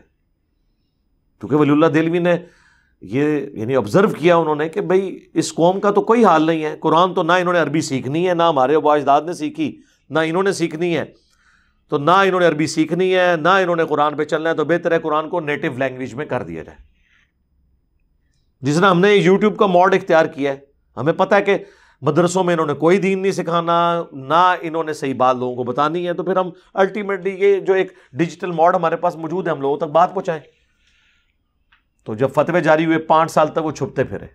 क्योंकि वल्ला दिलवी ने ये यानी ऑब्ज़र्व किया उन्होंने कि भाई इस कौम का तो कोई हाल नहीं है कुरान तो ना इन्होंने अरबी सीखनी है ना हमारे वाजदाद ने सीखी ना इन्होंने सीखनी है तो ना इन्होंने अरबी सीखनी है ना इन्होंने कुरान पे चलना है तो बेहतर है कुरान को नेटिव लैंग्वेज में कर दिया जाए जिस तरह हमने यूट्यूब का मॉड इख्तियार किया है हमें पता है कि मदरसों में इन्होंने कोई दीन नहीं सिखाना ना इन्होंने सही बात लोगों को बतानी है तो फिर हम अल्टीमेटली ये जो एक डिजिटल मॉड हमारे पास मौजूद है हम लोगों तक बात पहुँचाएँ तो जब फतवे जारी हुए पाँच साल तक वो छुपते फिरे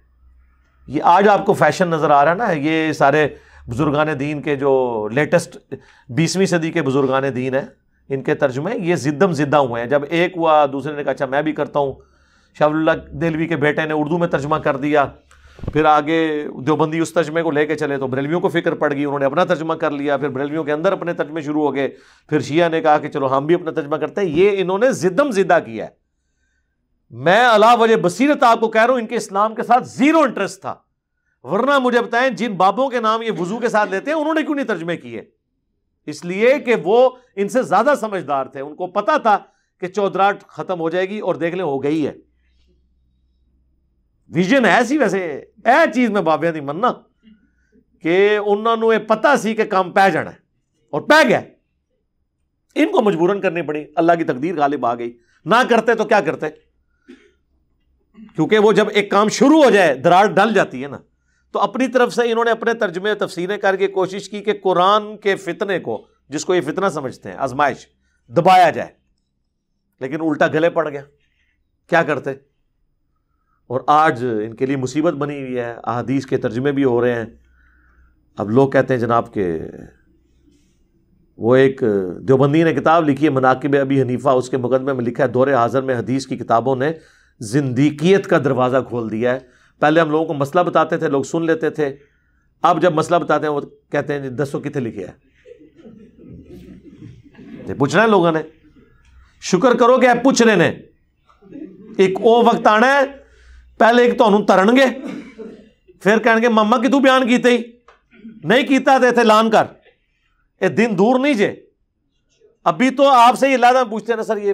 ये आज आपको फैशन नज़र आ रहा है ना ये सारे बुज़ुर्गान दीन के जो लेटेस्ट बीसवीं सदी के बुज़ुर्गान दीन हैं इनके तर्जुमे ये जिद्दम जिद्दा हुए हैं जब एक हुआ दूसरे ने कहा अच्छा मैं भी करता हूँ शाहबुल्ला दिलवी के बेटे ने उर्दू में तर्जमा कर दिया फिर आगे देवबंदी उस तर्जमे को लेके चले तो बरेलवियों को फिक्र पड़ गई उन्होंने अपना तर्जमा कर लिया फिर बरेलवियों के अंदर अपने तर्जमे शुरू हो गए फिर शिया ने कहा कि चलो हम भी अपना तर्जमा करते हैं ये इन्होंने जिद्दम जिद्दा किया है मैं अला वजह बसीरत आपको कह रहा हूं इनके इस्लाम के साथ जीरो इंटरेस्ट था वरना मुझे बताएं जिन बाबों के नाम ये वजू के साथ लेते हैं उन्होंने क्यों नहीं तर्जमे किए इसलिए कि वो इनसे ज्यादा समझदार थे उनको पता था कि चौधराट खत्म हो जाएगी और देख लें हो गई है विजन है ਸੀ ਵੈਸੇ ਇਹ ਚੀਜ਼ ਮੈਂ ਬਾਬਿਆਂ ਦੀ ਮੰਨਣਾ ਕਿ ਉਹਨਾਂ ਨੂੰ ਇਹ ਪਤਾ ਸੀ ਕਿ ਕੰਮ ਪੈ ਜਾਣਾ ਔਰ ਪੈ इनको मजबूरन करनी पड़ी अल्लाह की तकदीर गालिब आ गई ना करते तो क्या करते क्योंकि वो जब एक काम शुरू हो जाए दरार डल जाती है ना तो अपनी तरफ से इन्होंने अपने तर्जमे तफसीर करके कोशिश की कि कुरान के फितने को जिसको ये फितना समझते हैं आजमाइश दबाया जाए लेकिन उल्टा गले पड़ गया क्या करते और आज इनके लिए मुसीबत बनी हुई है अहादीस के तर्जमे भी हो रहे हैं अब लोग कहते हैं जनाब के वो एक देवबंदी ने किताब लिखी है मनाकब अभी हनीफा उसके मुकदमे में लिखा है दौरे हाज़र में हदीस की किताबों ने जिंदीकियत का दरवाज़ा खोल दिया है पहले हम लोगों को मसला बताते थे लोग सुन लेते थे अब जब मसला बताते हैं वो कहते हैं दसो कितने लिखे है पूछना है लोगों ने शुक्र करो कि आप पूछ रहे ने एक वो वक्त आना है पहले एक तो गे फिर कह मम्मा कि तू बयान किते ही नहीं किया तो इतने लान कर ये दिन दूर नहीं जे अभी तो आपसे ही इलादा पूछते ना सर ये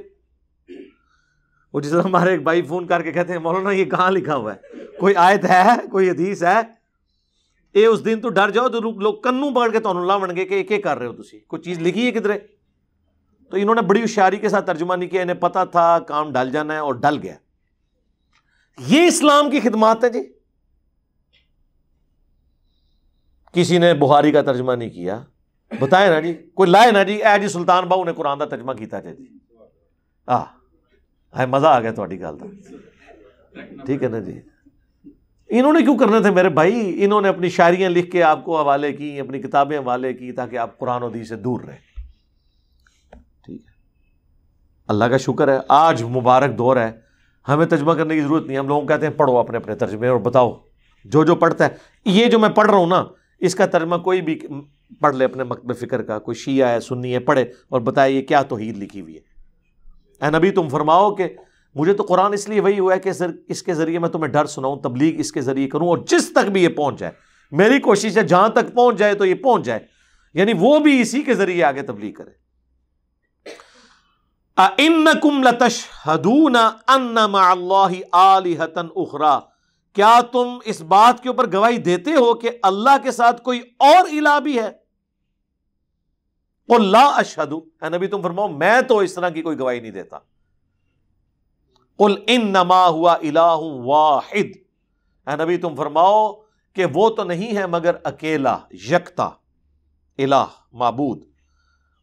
वो जिस हमारे एक भाई फ़ोन करके कहते हैं मौलाना ये कहाँ लिखा हुआ है कोई आयत है कोई हदीस है ये उस दिन तो डर जाओ तो लोग कन्नू पकड़ के ਤੁਹਾਨੂੰ ਲਾਵਣਗੇ ਕਿ कि ये कर रहे हो तुम कोई चीज़ लिखी है किधरे तो इन्होंने बड़ी होशियारी के साथ तर्जुमा नहीं किया इन्हें पता था काम डल जाना है और डल गया ये इस्लाम की खिदमात है जी किसी ने बुहारी का तर्जमा नहीं किया बताए ना जी कोई लाए ना जी ए जी सुल्तान बाबू ने कुरान का तर्जमा किया जी हाँ है मज़ा आ गया थोड़ी गल का ठीक है ना जी इन्होंने क्यों करने थे मेरे भाई इन्होंने अपनी शायरियाँ लिख के आपको हवाले की अपनी किताबें हवाले की ताकि आप कुरान दी से दूर रहें ठीक है अल्लाह का शुक्र है आज मुबारक दौर है हमें तर्जमा करने की ज़रूरत नहीं हम लोगों कहते हैं पढ़ो अपने अपने तर्जमे और बताओ जो जो पढ़ता है ये जो मैं पढ़ रहा हूँ ना इसका तर्जमा कोई भी पढ़ ले अपने मकब फ़िक्र का कोई शीया है सुन्नी है पढ़े और बताए ये क्या तोहीद लिखी हुई है અને ભી તુમ ફરમાઓ કે મુજે તો કુરાન ઇસલીયે વહી હુઆ હે કે સર ઇસકે ઝરીયે મેં તુમે ઢર સુનાઉં તબલીગ ઇસકે ઝરીયે કરું ઔર જિસ તક ભી યે પહોંચે મેરી કોશિશ હે જહા તક પહોંચ જાયે તો યે પહોંચ જાયે યાની વો ભી ઇસી કે ઝરીયે આગે તબલીગ કરે અ ઇન્נકુમ લતશહદૂના અન્ના મા અલ્લાહિ આલીહતં ઉખરા ક્યા તુમ ઇસ બાત કે ઉપર ગવાહી dete હો કે અલ્લાહ કે સાથ કોઈ ઓર ઇલાહ ભી હૈ और ला अशहदू नबी तुम फरमाओ मैं तो इस तरह की कोई गवाही नहीं देता कुल इन नमा हुआ इलाह वाहिद नबी तुम फरमाओ कि वो तो नहीं है मगर अकेला यकता इलाह मबूद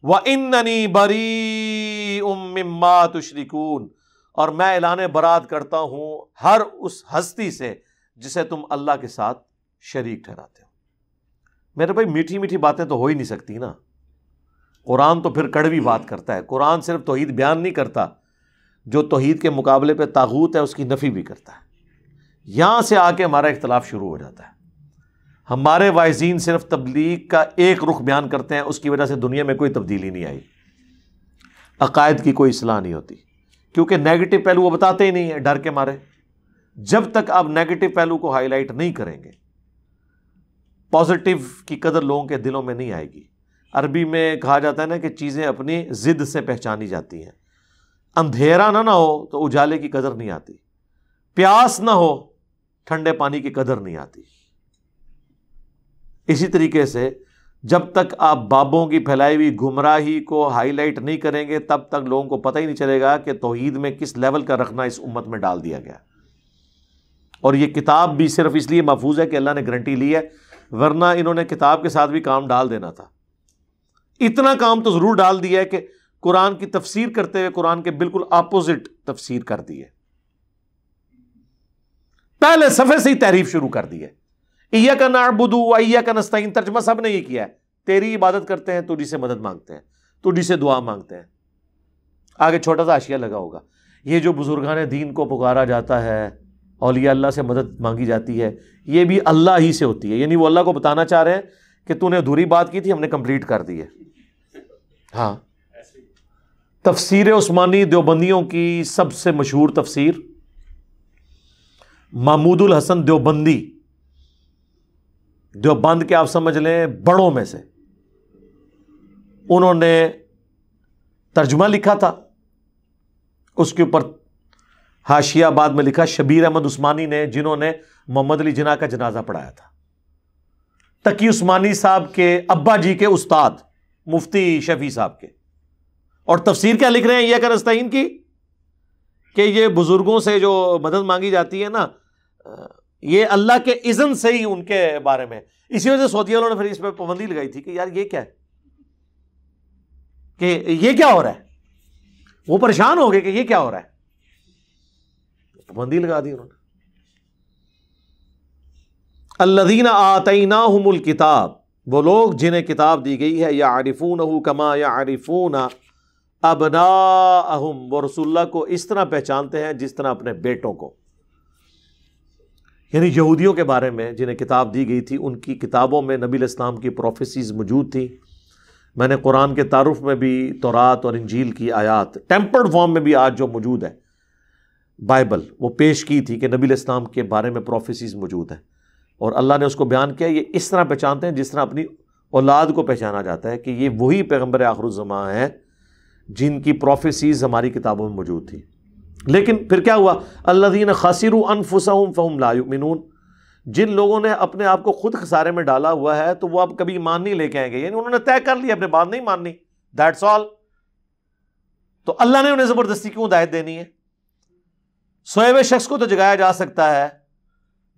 व इन्नी बरी उम इमा तुश्रिकून और मैं ऐलान बरात करता हूं हर उस हस्ती से जिसे तुम अल्लाह के साथ शरीक ठहराते हो मेरे भाई मीठी मीठी बातें तो हो ही नहीं सकती ना कुरान तो फिर कड़वी बात करता है कुरान सिर्फ तोहीद बयान नहीं करता जो तोहद के मुकाबले पर तागूत है उसकी नफ़ी भी करता है यहाँ से आके हमारा इख्तलाफ शुरू हो जाता है हमारे वायजीन सिर्फ तबलीग का एक रुख बयान करते हैं उसकी वजह से दुनिया में कोई तब्दीली नहीं आई अकायद की कोई असलाह नहीं होती क्योंकि नेगेटिव पहलू वो बताते ही नहीं है डर के मारे जब तक आप नेगेटिव पहलू को हाईलाइट नहीं करेंगे पॉजिटिव की कदर लोगों के दिलों में नहीं आएगी अरबी में कहा जाता है ना कि चीज़ें अपनी ज़िद से पहचानी जाती हैं अंधेरा ना ना हो तो उजाले की कदर नहीं आती प्यास ना हो ठंडे पानी की कदर नहीं आती इसी तरीके से जब तक आप बाबों की फैलाई हुई गुमराही को हाईलाइट नहीं करेंगे तब तक लोगों को पता ही नहीं चलेगा कि तोहहीद में किस लेवल का रखना इस उम्मत में डाल दिया गया और ये किताब भी सिर्फ इसलिए महफूज है कि अल्लाह ने गारंटी ली है वरना इन्होंने किताब के साथ भी काम डाल देना था इतना काम तो ज़रूर डाल दिया है कि कुरान की तफसीर करते हुए कुरान के बिल्कुल अपोजिट तफसीर कर दी है पहले सफ़े से ही तहरीफ शुरू कर दी है इया का नाबुदू अया का नस्ताइन तर्जमा सब ने ये किया है तेरी इबादत करते हैं तुझी से मदद मांगते हैं तुझी से दुआ मांगते हैं आगे छोटा सा आशिया लगा होगा ये जो बुजुर्गान दीन को पुकारा जाता है औलिया अल्लाह से मदद मांगी जाती है ये भी अल्लाह ही से होती है यानी वो अल्लाह को बताना चाह रहे हैं कि तूने अधूरी बात की थी हमने कंप्लीट कर दी है हाँ तफसीर उस्मानी देवबंदियों की सबसे मशहूर तफसीर मामूदुल हसन देवबंदी देवबंद के आप समझ लें बड़ों में से उन्होंने तर्जमा लिखा था उसके ऊपर हाशियाबाद में लिखा शबीर अहमद उस्मानी ने जिन्होंने मोहम्मद अली जना का जनाजा पढ़ाया था तकी उस्मानी साहब के अब्बा जी के उस्ताद मुफ्ती शफी साहब के और तफसीर क्या लिख रहे हैं यह करस्तीन की कि ये बुज़ुर्गों से जो मदद मांगी जाती है ना ये अल्लाह के इज़न से ही उनके बारे में इसी वजह से सऊदी वालों ने फिर इस पर पाबंदी लगाई थी कि यार ये क्या है कि ये क्या हो रहा है वो परेशान हो गए कि ये क्या हो रहा है पाबंदी लगा दी उन्होंने अल्लदीन आतना हमल किताब वो लोग जिन्हें किताब दी गई है या आरिफून कमा या आरिफून अबना अहम वो रसुल्ला को इस तरह पहचानते हैं जिस तरह अपने बेटों को यानी यहूदियों के बारे में जिन्हें किताब दी गई थी उनकी किताबों में नबी इस्लाम की प्रोफेसिस मौजूद थी मैंने कुरान के तारुफ में भी तोरात और इंजील की आयात टेम्पर्ड फॉर्म में भी आज जो मौजूद है बाइबल वो पेश की थी कि नबी इस्लाम के बारे में प्रोफेसीज मौजूद हैं और अल्लाह ने उसको बयान किया ये इस तरह पहचानते हैं जिस तरह अपनी औलाद को पहचाना जाता है कि ये वही पैगम्बर आखरुजमा हैं जिनकी प्रोफेसीज हमारी किताबों में मौजूद थी लेकिन फिर क्या हुआ अल्लादीन खसिर अनफुसम फम लायुमिन जिन लोगों ने अपने आप को खुद खसारे में डाला हुआ है तो वो अब कभी ईमान नहीं लेके आएंगे यानी उन्होंने तय कर लिया अपने बात नहीं माननी दैट्स ऑल तो अल्लाह ने उन्हें ज़बरदस्ती क्यों हिदायत देनी है सोएब शख्स को तो जगाया जा सकता है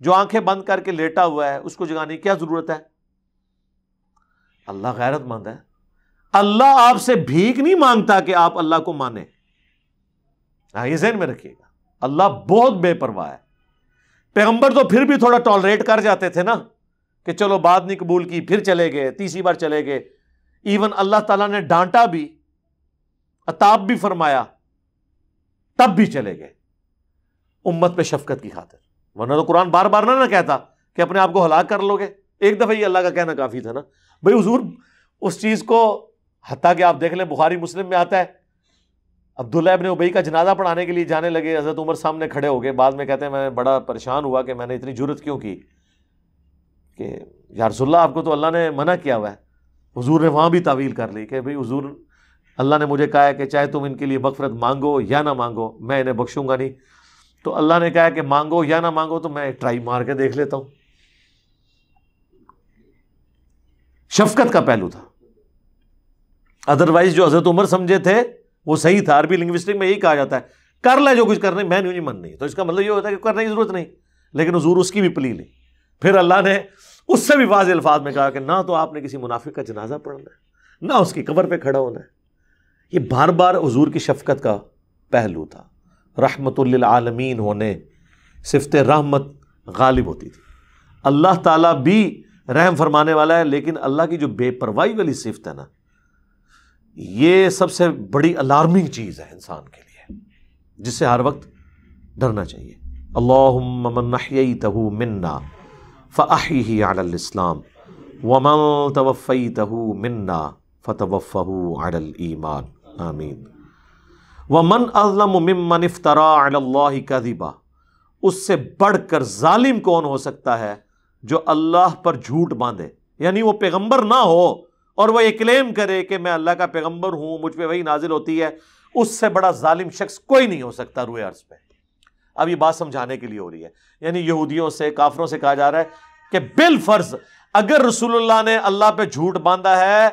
जो आंखें बंद करके लेटा हुआ है उसको जगाने की क्या जरूरत है अल्लाह गैरतमंद है अल्लाह आपसे भीख नहीं मांगता कि आप अल्लाह को माने हाँ ये जहन में रखिएगा अल्लाह बहुत बेपरवाह है पैगंबर तो फिर भी थोड़ा टॉलरेट कर जाते थे ना कि चलो बात नहीं कबूल की फिर चले गए तीसरी बार चले गए इवन अल्लाह ताला ने डांटा भी अताब भी फरमाया तब भी चले गए उम्मत पे शफकत की खातिर वरना तो कुरान बार बार ना ना कहता कि अपने आप को हलाक कर लोगे एक दफ़ा ही अल्लाह का कहना काफ़ी था ना भाई हजूर उस चीज़ को हती कि आप देख लें बुखारी मुस्लिम में आता है अब्दुल्ला इबन उबई का जनाजा पढ़ाने के लिए जाने लगे हज़रत उमर सामने खड़े हो गए बाद में कहते हैं मैं बड़ा परेशान हुआ कि मैंने इतनी जरूरत क्यों की कि यारसुल्ला आपको तो अल्लाह ने मना किया हुआ है हजूर ने वहाँ भी तावील कर ली कि भाई हजूर अल्लाह ने मुझे कहा है कि चाहे तुम इनके लिए बफरत मांगो या ना मांगो मैं इन्हें बख्शूंगा नहीं तो अल्लाह ने कहा कि मांगो या ना मांगो तो मैं ट्राई मार के देख लेता हूं शफकत का पहलू था अदरवाइज जो हजरत उमर समझे थे वो सही था अरबी लिंग्विस्टिक में यही कहा जाता है कर ले जो कुछ करने मैं नहीं मन नहीं तो इसका मतलब ये होता है कि करने की जरूरत नहीं लेकिन हजूर उसकी भी पली ली फिर अल्लाह ने उससे भी वाज अल्फाज में कहा कि ना तो आपने किसी मुनाफिक का जनाजा पढ़ना है ना उसकी कबर पर खड़ा होना है ये बार बार हजूर की शफकत का पहलू था रहमतुल्लिलआलमीन होने सिफत रहमत गालिब होती थी अल्लाह ताला भी रहम फरमाने वाला है लेकिन अल्लाह की जो बेपरवाही वाली सिफत है ना ये सबसे बड़ी अलार्मिंग चीज़ है इंसान के लिए जिससे हर वक्त डरना चाहिए अल्लाहमनही तहु मन्ना फ़ाही आलस्लाम वमन तवफ़ी तहु मन्ना फ़तवफ़ू आलईमान आमीन व मन अज़लम ममन इफ़तरा कदिबा उससे बढ़ कर ालिम कौन हो सकता है जो अल्लाह पर झूठ बांधे यानी वो पैगम्बर ना हो और वह ये क्लेम करे कि मैं अल्लाह का पैगम्बर हूँ मुझ पर वही नाजिल होती है उससे बड़ा ालिम शख्स कोई नहीं हो सकता रुए अर्ज पर अब ये बात समझाने के लिए हो रही है यानी यहूदियों से काफरों से कहा जा रहा है कि बिलफर्ज अगर रसूलुल्लाह ने अल्लाह पर झूठ बांधा है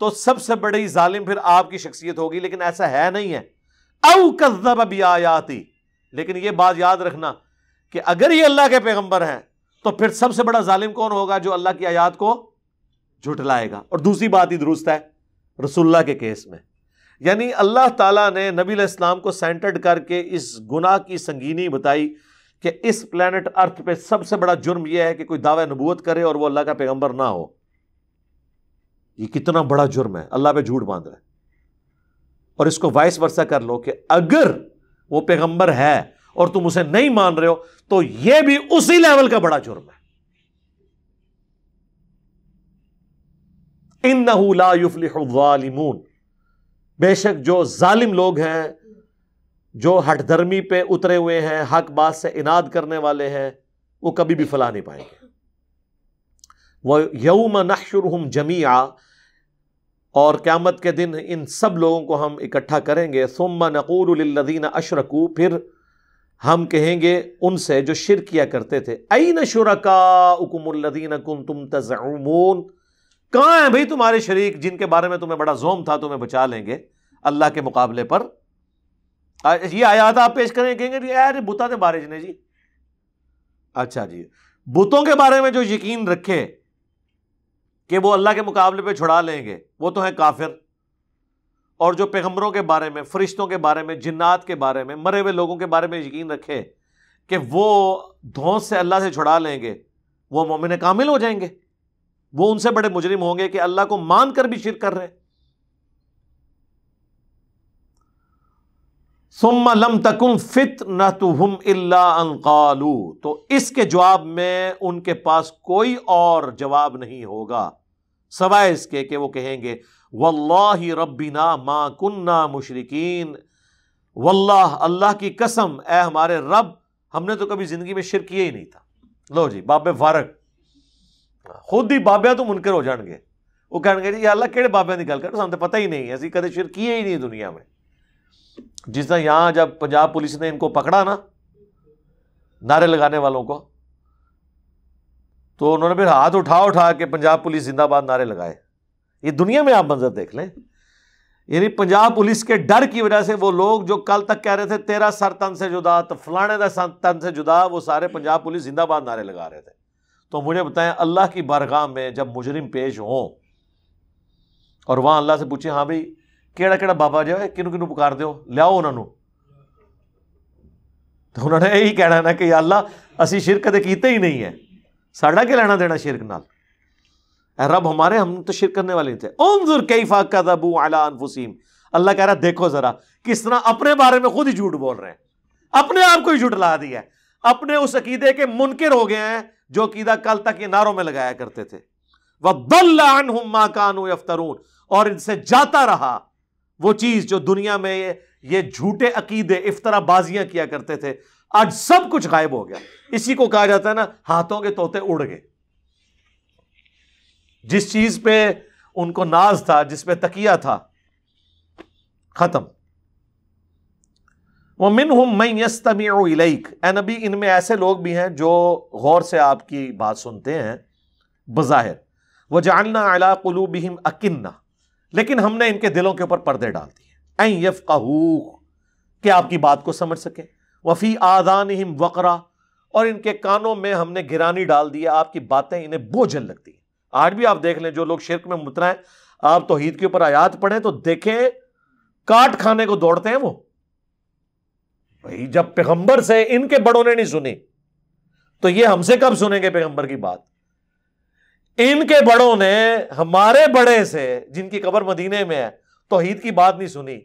तो सबसे बड़ी जालिम फिर आपकी शख्सियत होगी लेकिन ऐसा है नहीं है औ कज्जब आयाती लेकिन यह बात याद रखना कि अगर ये अल्लाह के पैगंबर हैं तो फिर सबसे बड़ा जालिम कौन होगा जो अल्लाह की आयात को झुटलाएगा और दूसरी बात ही दुरुस्त है रसुल्ला के केस में यानी अल्लाह ताला ने नबी इस्लाम को सेंटर्ड करके इस गुनाह की संगीनी बताई कि इस प्लानट अर्थ पे सबसे बड़ा जुर्म यह है कि कोई दावा नबूत करे और वह अल्लाह का पैगंबर ना हो यह कितना बड़ा जुर्म है अल्लाह पर झूठ बांध रहे है और इसको वाइस वर्षा कर लो कि अगर वो पैगंबर है और तुम उसे नहीं मान रहे हो तो यह भी उसी लेवल का बड़ा जुर्म है इन नहुलाफलिमून बेशक जो जालिम लोग हैं जो हटधर्मी पे उतरे हुए हैं हक बात से इनाद करने वाले हैं वो कभी भी फला नहीं पाएंगे वह यौम जमी जमिया और क़्यामत के दिन इन सब लोगों को हम इकट्ठा करेंगे सुम्मा नक़ूरदीन अशरकू फिर हम कहेंगे उनसे जो शिर किया करते थे अई न शुरकादीन कुम तुम तजमून कहाँ हैं भाई तुम्हारे शरीक जिनके बारे में तुम्हें बड़ा जोम था तुम्हें बचा लेंगे अल्लाह के मुकाबले पर ये आयात आप पेश करें कहेंगे यार बुता थे बारिज ने जी अच्छा जी बुतों के बारे में जो यकीन रखे कि वो अल्लाह के मुकाबले पर छुड़ा लेंगे वो तो हैं काफिर और जो पैगम्बरों के बारे में फरिश्तों के बारे में जन्ात के बारे में मरे हुए लोगों के बारे में यकीन रखे कि वो धौस से अल्लाह से छुड़ा लेंगे वो मोमिन कामिल हो जाएंगे वो उनसे बड़े मुजरिम होंगे कि अल्लाह को मान कर भी शिर कर रहे हैं सुम लम तकुम फित न तुम अनकालू तो इसके जवाब में उनके पास कोई और जवाब नहीं होगा सवाए इसके कि वो कहेंगे वल्लाह रब्बिना मा कुन्ना मुशरकिन वल्लाह अल्लाह की कसम ए हमारे रब हमने तो कभी ज़िंदगी में शिर किया ही नहीं था लो जी बाबे फारक खुद ही बाबिया तो मुनकर हो जाएंगे वो कहेंगे जी अल्लाह केड़े बाबिया की गल कर तो सू तो पता ही नहीं असी कदे शिर किए ही नहीं दुनिया में जिस तरह यहां जब पंजाब पुलिस ने इनको पकड़ा ना नारे लगाने वालों को तो उन्होंने फिर हाथ उठा उठा के पंजाब पुलिस जिंदाबाद नारे लगाए ये दुनिया में आप मंजर देख लें यानी पंजाब पुलिस के डर की वजह से वो लोग जो कल तक कह रहे थे तेरा सर तन से जुदा तो फलाने का तन से जुदा वो सारे पंजाब पुलिस जिंदाबाद नारे लगा रहे थे तो मुझे बताएं अल्लाह की बारगाह में जब मुजरिम पेश हों और वहां अल्लाह से पूछे हाँ भाई ਕਿਹੜਾ ਕਿਹੜਾ ਬਾਬਾ ਜੀ ਓਏ ਕਿਨੂੰ ਕਿਨੂੰ ਪੁਕਾਰਦੇ ਹੋ ਲਿਆਓ ਉਹਨਾਂ ਨੂੰ ਤਾਂ ਉਹਨਾਂ ਨੇ ਇਹੀ ਕਹਿਣਾ ਨਾ ਕਿ ਅੱਲਾ ਅਸੀਂ ਸ਼ਿਰਕ ਕਦੇ ਕੀਤਾ ਹੀ ਨਹੀਂ ਹੈ ਸਾਡਾ ਕੀ ਲੈਣਾ ਦੇਣਾ ਸ਼ਿਰਕ ਨਾਲ रब हमारे हम तो शिर करने वाले थे उनजुर कैफा कदबू अला अनफुसीम अल्लाह कह रहा देखो ज़रा किस तरह अपने बारे में खुद ही झूठ बोल रहे हैं अपने आप को ही ला दिया है अपने उस अकीदे के मुनकर हो गए हैं जो अकीदा कल तक ये नारों में लगाया करते थे वह बल्लान कानू यफ्तरून और इनसे जाता रहा वो चीज़ जो दुनिया में ये झूठे अकीदे बाजियां किया करते थे आज सब कुछ गायब हो गया इसी को कहा जाता है ना हाथों के तोते उड़ गए जिस चीज़ पे उनको नाज था जिस पे तकिया था ख़त्म वो मिन हूं मैं यस्तमी इलैक ए नबी इनमें ऐसे लोग भी हैं जो गौर से आपकी बात सुनते हैं बज़ाहिर वह जानना अला कलूबहिम अकिन्ना लेकिन हमने इनके दिलों के ऊपर पर्दे डाल दिए ऐ कि आपकी बात को समझ सके वफ़ी आदान हिम वकरा और इनके कानों में हमने गिरानी डाल दी आपकी बातें इन्हें बोझल लगती हैं आज भी आप देख लें जो लोग शिरक में मुतरा है आप हीद के ऊपर आयात पढ़ें तो देखें काट खाने को दौड़ते हैं वो भाई जब पैगंबर से इनके बड़ों ने नहीं सुनी तो ये हमसे कब सुनेंगे पैगंबर की बात इनके बड़ों ने हमारे बड़े से जिनकी कबर मदीने में है तोहीद की बात नहीं सुनी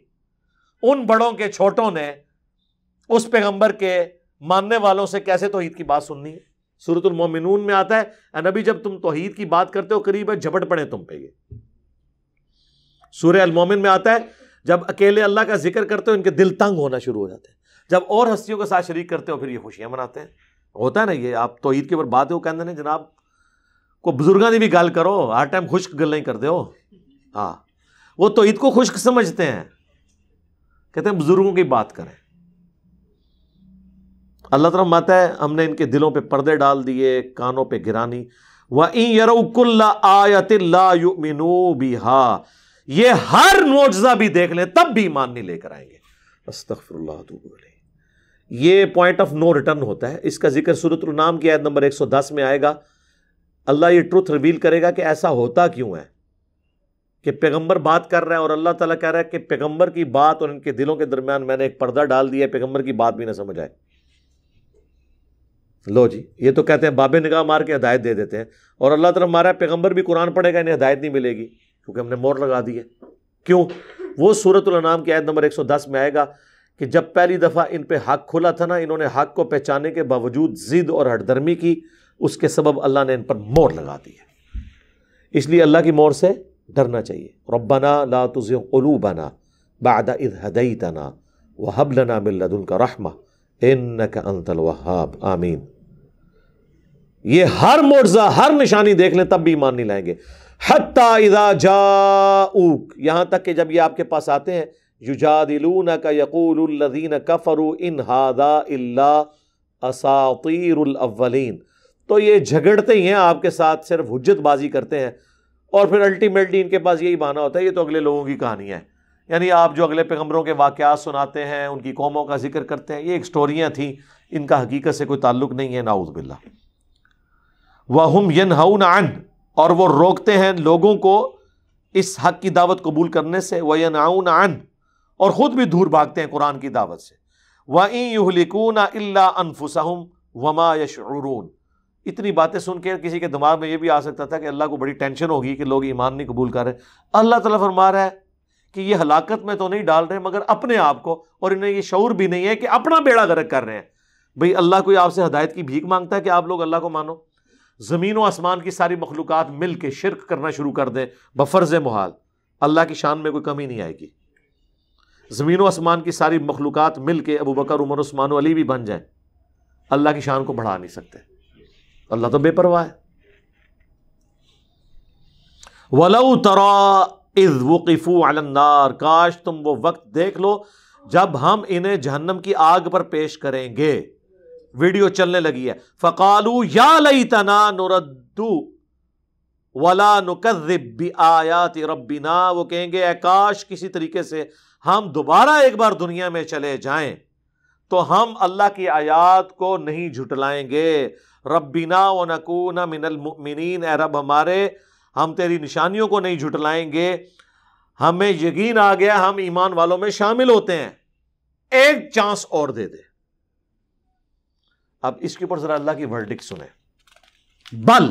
उन बड़ों के छोटों ने उस पैगंबर के मानने वालों से कैसे तोहीद की बात सुननी है सूरतुल में आता है नबी जब तुम तोहीद की बात करते हो करीब है झपट पड़े तुम पे ये सूर्य अलमोमिन में आता है जब अकेले अल्लाह का जिक्र करते हो इनके दिल तंग होना शुरू हो जाते हैं जब और हस्तियों के साथ शरीक करते हो फिर ये खुशियां मनाते हैं होता है ना ये आप तोहीद के ऊपर बात हो कहते हैं जनाब ਕੋ ਬਜ਼ੁਰਗਾਂ ਦੀ ਵੀ ਗੱਲ ਕਰੋ ਹਰ ਟਾਈਮ ਖੁਸ਼ਕ ਗੱਲਾਂ कर दो ਹੋ हाँ वो तो ईद को खुश्क समझते हैं कहते हैं बुजुर्गों की बात करें अल्लाह तरफ माता है हमने इनके दिलों पे पर्दे डाल दिए कानों पर गिरानी वह इन यरकुल्ला आयतिल्लामिनू बिहा ये हर मोजा भी देख लें तब भी ईमान नहीं लेकर आएंगे ये पॉइंट ऑफ नो रिटर्न होता है इसका जिक्र सूरतुल नाम की आयत नंबर 110 में आएगा अल्लाह ये ट्रुथ रिवील करेगा कि ऐसा होता क्यों है कि पैगंबर बात कर रहे हैं और अल्लाह ताला कह रहा है कि पैगंबर की बात और इनके दिलों के दरमियान मैंने एक पर्दा डाल दिया है पैगंबर की बात भी ना समझ आए लो जी ये तो कहते हैं बाबे निगाह मार के हदायत दे देते हैं और अल्लाह तला मारा पैगंबर भी कुरान पढ़ेगा इन्हें हदायत नहीं मिलेगी क्योंकि हमने मोर लगा दी है क्यों वो नाम की आयत नंबर एक में आएगा कि जब पहली दफ़ा इन पर हक खुला था ना इन्होंने हक को पहचाने के बावजूद जिद और हटदर्मी की उसके सबब अल्लाह ने इन पर मोर लगा दी है इसलिए अल्लाह की मोर से डरना चाहिए रब्बाना ला उलू बना बादा हदई तना वहब लना मिल्लदुन का रहमा इन का अंतल वहाब आमीन ये हर मुर्जा हर निशानी देख लें तब भी ईमान नहीं लाएंगे हत्ता जाऊक यहां तक कि जब ये आपके पास आते हैं युजादिलून का यकूलदीन कफ़रू इन हादा अव्वलीन तो ये झगड़ते ही हैं आपके साथ सिर्फ हुज्जतबाजी करते हैं और फिर अल्टीमेटली इनके पास यही बहाना होता है ये तो अगले लोगों की कहानी है यानी आप जो अगले पैगम्बरों के वाक़ सुनाते हैं उनकी कौमों का जिक्र करते हैं ये एक स्टोरियाँ थी इनका हकीकत से कोई ताल्लुक नहीं है नाउज़बिल्ला वाहम यन हाउन आन और वो रोकते हैं लोगों को इस हक की दावत कबूल करने से वह आउन आन और ख़ुद भी दूर भागते हैं कुरान की दावत से वहीं यूहलिकून अल्ला अनफुसहम वमा यशरून इतनी बातें सुन के किसी के दिमाग में ये भी आ सकता था कि अल्लाह को बड़ी टेंशन होगी कि लोग ईमान नहीं कबूल कर रहे अल्लाह ताला फरमा रहा है कि ये हलाकत में तो नहीं डाल रहे मगर अपने आप को और इन्हें ये शौर भी नहीं है कि अपना बेड़ा गर्क कर रहे हैं भाई अल्लाह कोई आपसे हदायत की भीख मांगता है कि आप लोग अल्लाह को मानो ज़मीन व आसमान की सारी मखलूक मिल के शिरक करना शुरू कर दें बफर्ज महाल अल्लाह की शान में कोई कमी नहीं आएगी ज़मीन व आसमान की सारी मखलूक मिल के अबू बकर उमर उस्मान अली भी बन जाएं अल्लाह की शान को बढ़ा नहीं सकते अल्लाह तो बेपरवाह है वलऊ तरा इज वकीफ़ू अलन्नार काश तुम वो वक्त देख लो जब हम इन्हें जहन्नम की आग पर पेश करेंगे वीडियो चलने लगी है फ़कालू या लई तना नुरद्दू वला नुकदि आयात रब्बिना वो कहेंगे आकाश किसी तरीके से हम दोबारा एक बार दुनिया में चले जाएं तो हम अल्लाह की आयात को नहीं झुटलाएंगे रबीना व नकून मिनलमिन ए रब हमारे हम तेरी निशानियों को नहीं झुटलाएंगे हमें यकीन आ गया हम ईमान वालों में शामिल होते हैं एक चांस और दे दे अब इसके ऊपर जरा अल्लाह की वर्डिक सुने बल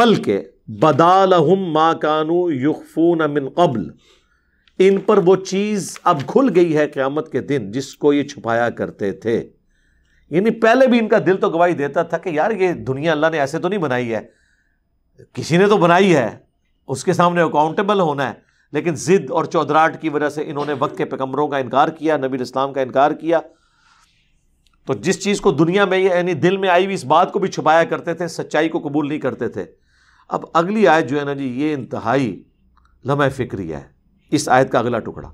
बल के बदालहम मा कानू युखफून मिन कबल इन पर वो चीज़ अब खुल गई है क़्यामत के दिन जिसको ये छुपाया करते थे यानी पहले भी इनका दिल तो गवाही देता था कि यार ये दुनिया अल्लाह ने ऐसे तो नहीं बनाई है किसी ने तो बनाई है उसके सामने अकाउंटेबल होना है लेकिन ज़िद और चौधराट की वजह से इन्होंने वक्त के पैगम्बरों का इनकार किया नबी इस्लाम का इनकार किया तो जिस चीज़ को दुनिया में यानी दिल में आई हुई इस बात को भी छुपाया करते थे सच्चाई को कबूल नहीं करते थे अब अगली आयत जो है ना जी ये इंतहाई लमह फिक्री है इस आयत का अगला टुकड़ा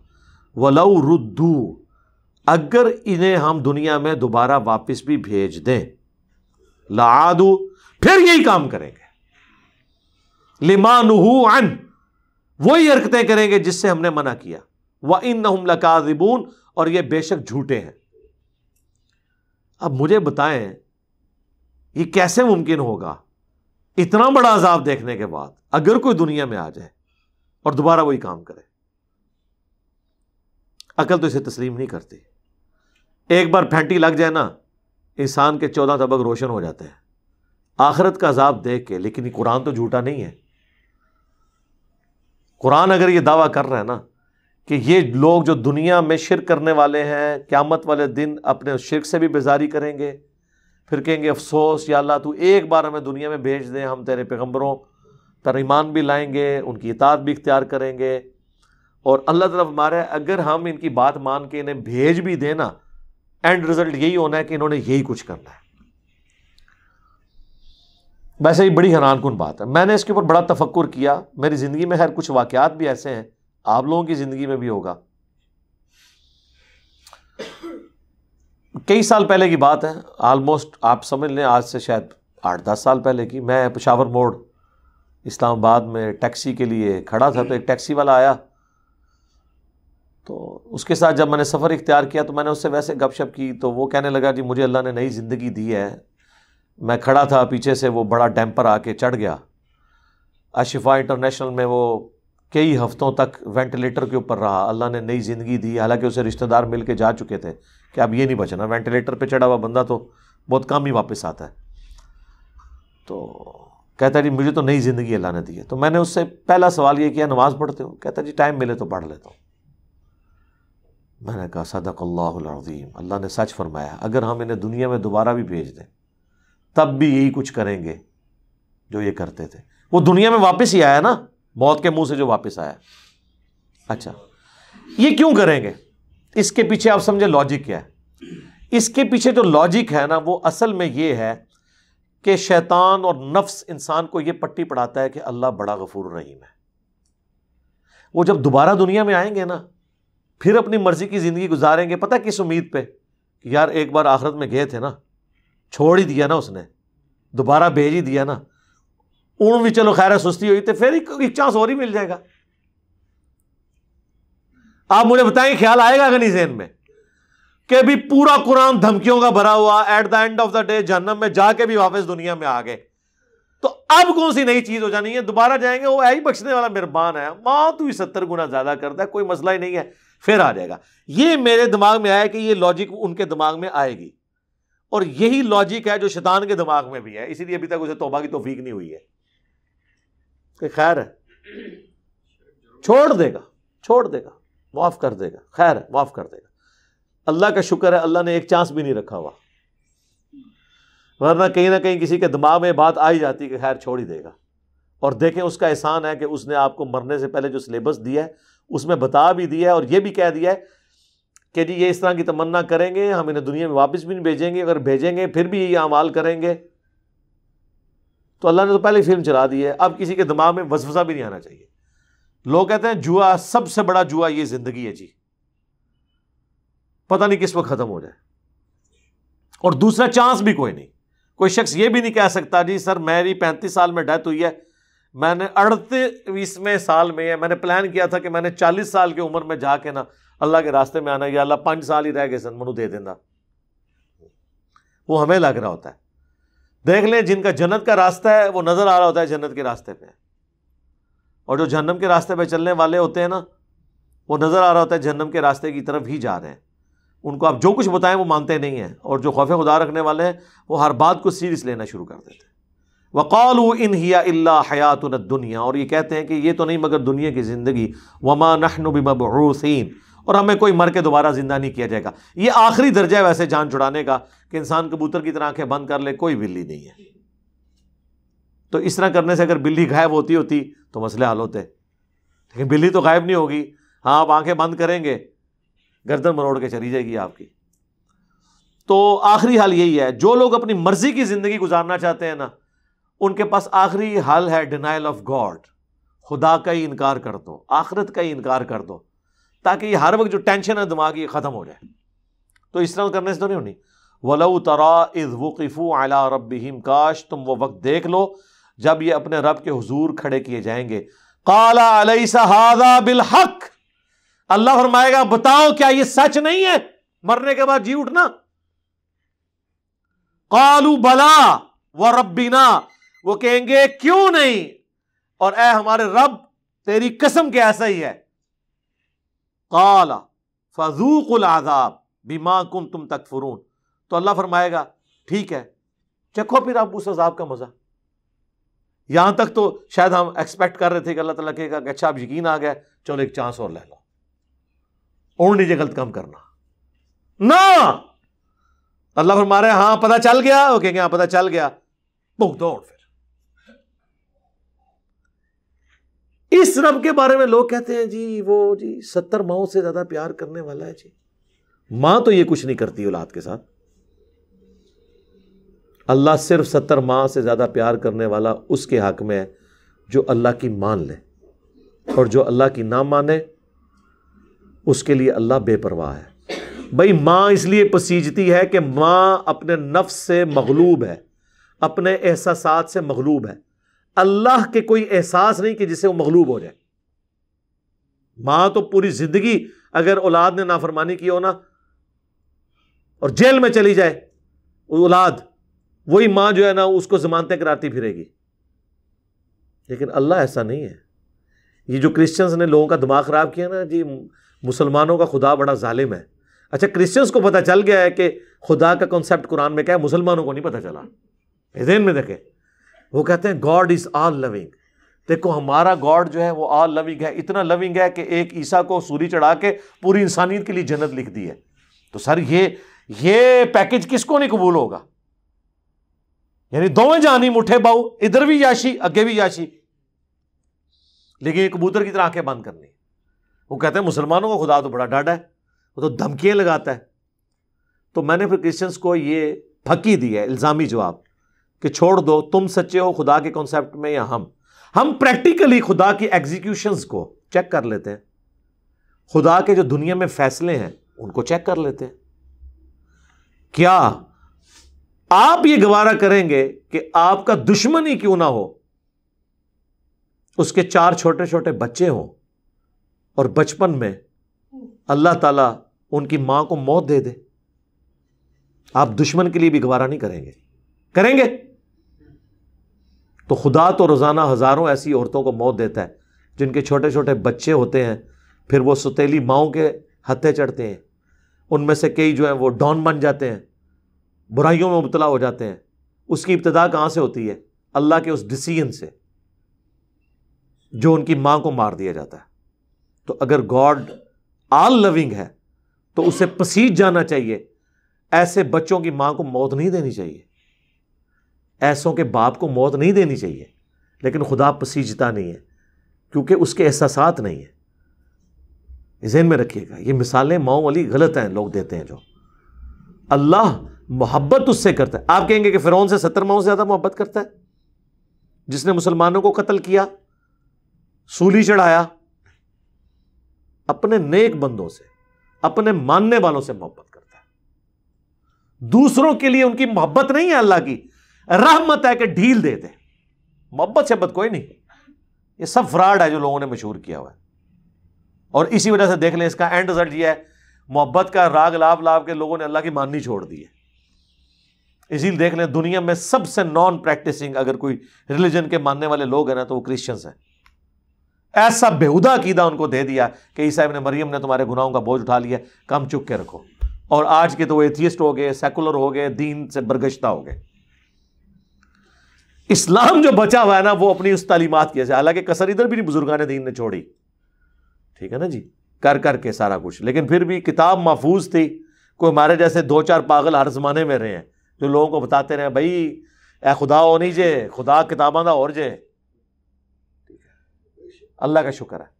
वलऊ रुद्दू अगर इन्हें हम दुनिया में दोबारा वापस भी भेज दें लादू फिर यही काम करेंगे लिमानहू अन वही हरकतें करेंगे जिससे हमने मना किया व इन नकाजिबून और ये बेशक झूठे हैं अब मुझे बताएं ये कैसे मुमकिन होगा इतना बड़ा अजाब देखने के बाद अगर कोई दुनिया में आ जाए और दोबारा वही काम करे अकल तो इसे तस्लीम नहीं करती एक बार फेंटी लग जाए ना इंसान के चौदह तबक रोशन हो जाते हैं आखरत का अजाब देख के लेकिन ये कुरान तो झूठा नहीं है कुरान अगर ये दावा कर रहा है ना कि ये लोग जो दुनिया में शिरक करने वाले हैं क़्यामत वाले दिन अपने शिरक से भी बेजारी करेंगे फिर कहेंगे अफसोस या अल्लाह तू एक बार हमें दुनिया में भेज दें हम तेरे पैगम्बरों पर भी लाएंगे उनकी इताद भी इख्तियार करेंगे और अल्लाह तरफ मारा है अगर हम इनकी बात मान के इन्हें भेज भी देना एंड रिजल्ट यही होना है कि इन्होंने यही कुछ करना है वैसे ही बड़ी हैरान कन बात है मैंने इसके ऊपर बड़ा तफक्र किया मेरी ज़िंदगी में खैर कुछ वाकयात भी ऐसे हैं आप लोगों की ज़िंदगी में भी होगा कई साल पहले की बात है ऑलमोस्ट आप समझ लें आज से शायद आठ दस साल पहले की मैं पेशावर मोड़ इस्लामाबाद में टैक्सी के लिए खड़ा था तो एक टैक्सी वाला आया तो उसके साथ जब मैंने सफ़र इख्तियार किया तो मैंने उससे वैसे गपशप की तो वो कहने लगा जी मुझे अल्लाह ने नई ज़िंदगी दी है मैं खड़ा था पीछे से वो बड़ा डैम्पर आके चढ़ गया अशिफा इंटरनेशनल में वो कई हफ़्तों तक वेंटिलेटर के ऊपर रहा अल्लाह ने नई ज़िंदगी दी हालांकि उसे रिश्तेदार मिल के जा चुके थे कि अब ये नहीं बचना वेंटिलेटर पे चढ़ा हुआ बंदा तो बहुत कम ही वापस आता है तो कहता जी मुझे तो नई ज़िंदगी अल्लाह ने दी है तो मैंने उससे पहला सवाल ये किया नमाज़ पढ़ते हो कहता जी टाइम मिले तो पढ़ लेता हूँ मैंने कहा सदक अल्लाहम अल्लाह ने सच फरमाया अगर हम इन्हें दुनिया में दोबारा भी भेज दें तब भी यही कुछ करेंगे जो ये करते थे वो दुनिया में वापस ही आया ना मौत के मुंह से जो वापस आया अच्छा ये क्यों करेंगे इसके पीछे आप समझे लॉजिक क्या है इसके पीछे जो लॉजिक है ना वो असल में ये है कि शैतान और नफ्स इंसान को ये पट्टी पढ़ाता है कि अल्लाह बड़ा गफूर रहीम है वो जब दोबारा दुनिया में आएंगे ना फिर अपनी मर्जी की ज़िंदगी गुजारेंगे पता किस उम्मीद पे कि यार एक बार आखिरत में गए थे ना छोड़ ही दिया ना उसने दोबारा भेज ही दिया ना उन भी चलो खैर सुस्ती हुई तो फिर एक चांस और ही मिल जाएगा आप मुझे बताएं ख्याल आएगा कि नहीं जहन में कि भी पूरा कुरान धमकियों का भरा हुआ at the end of the day जहनम में जाके भी वापस दुनिया में आ गए तो अब कौन सी नई चीज हो जानी है दोबारा जाएंगे वो है बख्शने वाला मेहरबान है माँ तू ही सत्तर गुना ज्यादा करता है कोई मसला ही नहीं है फिर आ जाएगा ये मेरे दिमाग में आया कि ये लॉजिक उनके दिमाग में आएगी और यही लॉजिक है जो शैतान के दिमाग में भी है इसीलिए अभी तक उसे तोबा की तोफीक नहीं हुई है कि खैर छोड़ देगा छोड़ देगा माफ़ कर देगा खैर माफ़ कर देगा अल्लाह का शुक्र है अल्लाह ने एक चांस भी नहीं रखा हुआ वरना कहीं ना कहीं किसी के दिमाग में बात आई जाती कि खैर छोड़ ही देगा और देखें उसका एहसान है कि उसने आपको मरने से पहले जो सिलेबस दिया है उसमें बता भी दिया है और यह भी कह दिया है कि जी ये इस तरह की तमन्ना करेंगे हम इन्हें दुनिया में वापस भी नहीं भेजेंगे अगर भेजेंगे फिर भी ये अमाल करेंगे तो अल्लाह ने तो पहले फिल्म चला दी है अब किसी के दिमाग में वसवसा भी नहीं आना चाहिए लोग कहते हैं जुआ सबसे बड़ा जुआ ये ज़िंदगी है जी पता नहीं किस वक्त ख़त्म हो जाए और दूसरा चांस भी कोई नहीं कोई शख्स ये भी नहीं कह सकता जी सर मेरी पैंतीस साल में डेथ हुई है मैंने अड़तीसवें साल में मैंने प्लान किया था कि मैंने चालीस साल की उम्र में जाके ना अल्लाह के रास्ते में आना या अल्लाह पाँच साल ही रह गए सन मनु दे देना वो हमें लग रहा होता है देख लें जिनका जन्नत का रास्ता है वो नज़र आ रहा होता है जन्नत के रास्ते पे और जो जहन्नम के रास्ते पे चलने वाले होते हैं ना वो नज़र आ रहा होता है जहन्नम के रास्ते की तरफ ही जा रहे हैं उनको आप जो कुछ बताएं वो मानते नहीं हैं और जो खौफ खुदा रखने वाले हैं वो हर बात को सीरियस लेना शुरू कर देते हैं वक़ालू इन हिया अल्ला हयात दुनिया और ये कहते हैं कि ये तो नहीं मगर दुनिया की ज़िंदगी वमा नहनु बबरूसिन और हमें कोई मर के दोबारा ज़िंदा नहीं किया जाएगा ये आखिरी दर्जा है वैसे जान छुड़ाने का कि इंसान कबूतर की तरह आंखें बंद कर ले कोई बिल्ली नहीं है तो इस तरह करने से अगर बिल्ली गायब होती होती तो मसले हल होते लेकिन बिल्ली तो गायब नहीं होगी हाँ आप आंखें बंद करेंगे गर्दन मरोड़ के चली जाएगी आपकी तो आखिरी हाल यही है जो लोग अपनी मर्ज़ी की ज़िंदगी गुजारना चाहते हैं ना उनके पास आखिरी हल है डिनाइल ऑफ गॉड खुदा का ही इनकार कर दो आखरत का ही इनकार कर दो ताकि हर वक्त जो टेंशन है दिमाग ये ख़त्म हो जाए तो इस तरह करने से तो नहीं होनी वलऊ तरा इज़ वक़फ़ू अला रबीम काश तुम वो वक्त देख लो जब ये अपने रब के हजूर खड़े किए जाएंगे काला बिलहक अल्लाह फरमाएगा बताओ क्या ये सच नहीं है मरने के बाद जी उठना कालू बला व रबीना वो कहेंगे क्यों नहीं और ए हमारे रब तेरी कसम के ऐसा ही है काला फजूक उल आजाब बीमा कुम तुम तक फुरून तो अल्लाह फरमाएगा ठीक है चखो फिर आप उस अजाब का मज़ा यहां तक तो शायद हम एक्सपेक्ट कर रहे थे कि अल्लाह तला कहेगा कि अच्छा आप यकीन आ गया चलो एक चांस और ले लो और नीचे गलत काम करना ना अल्लाह फरमा रहे हाँ पता चल गया वो कहेंगे हाँ पता चल गया भुगतो और फिर इस रब के बारे में लोग कहते हैं जी वो जी सत्तर माओ से ज्यादा प्यार करने वाला है जी मां तो ये कुछ नहीं करती औलाद के साथ अल्लाह सिर्फ सत्तर माँ से ज़्यादा प्यार करने वाला उसके हक में है जो अल्लाह की मान ले और जो अल्लाह की ना माने उसके लिए अल्लाह बेपरवाह है भाई माँ इसलिए पसीजती है कि माँ अपने नफ्स से मगलूब है अपने एहसास से मगलूब है अल्लाह के कोई एहसास नहीं कि जिससे वो मगलूब हो जाए मां तो पूरी जिंदगी अगर औलाद ने नाफरमानी की हो ना और जेल में चली जाए औलाद वही मां जो है ना उसको जमानते कराती फिरेगी लेकिन अल्लाह ऐसा नहीं है ये जो क्रिश्चियंस ने लोगों का दिमाग ख़राब किया ना जी मुसलमानों का खुदा बड़ा ालिम है अच्छा क्रिश्चियंस को पता चल गया है कि खुदा का कॉन्सेप्ट कुरान में क्या है मुसलमानों को नहीं पता चला में देखें वो कहते हैं गॉड इज़ ऑल लविंग देखो हमारा गॉड जो है वो ऑल लविंग है इतना लविंग है कि एक ईसा को सूरी चढ़ा के पूरी इंसानियत के लिए जन्नत लिख दी है तो सर ये ये पैकेज किसको नहीं कबूल होगा यानी दोवें जानी मुठे बाऊ इधर भी याशी अगे भी याशी लेकिन ये कबूतर की तरह आंखें बंद करनी वो कहते हैं मुसलमानों का खुदा तो बड़ा डाडा है वो तो धमकियाँ लगाता है तो मैंने फिर क्रिश्चियंस को ये फकी दिया है इल्ज़ामी जवाब कि छोड़ दो तुम सच्चे हो खुदा के कॉन्सेप्ट में या हम हम प्रैक्टिकली खुदा की एग्जीक्यूशंस को चेक कर लेते हैं खुदा के जो दुनिया में फैसले हैं उनको चेक कर लेते हैं क्या आप ये गवारा करेंगे कि आपका दुश्मन ही क्यों ना हो उसके चार छोटे छोटे बच्चे हों और बचपन में अल्लाह ताला उनकी मां को मौत दे दे आप दुश्मन के लिए भी गवारा नहीं करेंगे करेंगे तो खुदा तो रोज़ाना हज़ारों ऐसी औरतों को मौत देता है जिनके छोटे छोटे बच्चे होते हैं फिर वो सुतीली माओं के हत्थे चढ़ते हैं उनमें से कई जो हैं वो डॉन बन जाते हैं बुराइयों में मुबला हो जाते हैं उसकी इब्तदा कहाँ से होती है अल्लाह के उस डिसीजन से जो उनकी माँ को मार दिया जाता है तो अगर गॉड आल लविंग है तो उसे पसीज जाना चाहिए ऐसे बच्चों की माँ को मौत नहीं देनी चाहिए ऐसों के बाप को मौत नहीं देनी चाहिए लेकिन खुदा पसीजता नहीं है क्योंकि उसके एहसास नहीं है जहन में रखिएगा ये मिसालें माओ वाली गलत हैं लोग देते हैं जो अल्लाह मोहब्बत उससे करता है आप कहेंगे कि फ़िरौन से सत्तर माओ से ज़्यादा मोहब्बत करता है जिसने मुसलमानों को कत्ल किया सूली चढ़ाया अपने नेक बंदों से अपने मानने वालों से मोहब्बत करता है दूसरों के लिए उनकी मोहब्बत नहीं है अल्लाह की रहमत है कि ढील दे दे मोहब्बत से शब्बत कोई नहीं ये सब फ्रॉड है जो लोगों ने मशहूर किया हुआ है और इसी वजह से देख लें इसका एंड रिजल्ट ये है मोहब्बत का राग लाभ लाभ के लोगों ने अल्लाह की माननी छोड़ दी है इसीलिए देख लें दुनिया में सबसे नॉन प्रैक्टिसिंग अगर कोई रिलीजन के मानने वाले लोग हैं ना तो वो क्रिश्चियंस हैं ऐसा बेहुदा कीदा उनको दे दिया कि ईसा ने मरियम ने तुम्हारे गुनाहों का बोझ उठा लिया कम चुप के रखो और आज के तो वो एथियस्ट हो गए सेकुलर हो गए दीन से बरगश्ता हो गए इस्लाम जो बचा हुआ है ना वो अपनी उस तालीमत की हालांकि कसर इधर भी नहीं बुजुर्गान दीन ने छोड़ी ठीक है ना जी कर कर के सारा कुछ लेकिन फिर भी किताब महफूज थी कोई हमारे जैसे दो चार पागल हर ज़माने में रहे हैं जो लोगों को बताते रहे भाई ए खुदा नहीं जे खुदा किताबा का और जे अल्लाह का शुक्र है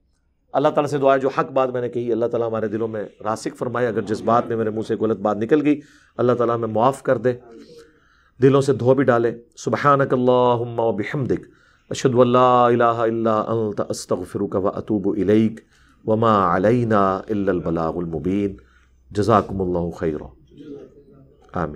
अल्लाह ताला से दुआ जो हक बात मैंने कही अल्लाह ताला हमारे दिलों में रासिक फरमाए अगर जिस बात में मेरे मुंह से गलत बात निकल गई अल्लाह ताला हमें मुआफ़ कर दे दिलों से धो भी डाले सुबहानकल्लाबिहमदिक अशदल्लास्तफ़िरुक व अतूब इलैक वमा अलैना इल्लबलामुबीन जजाकमल खैरा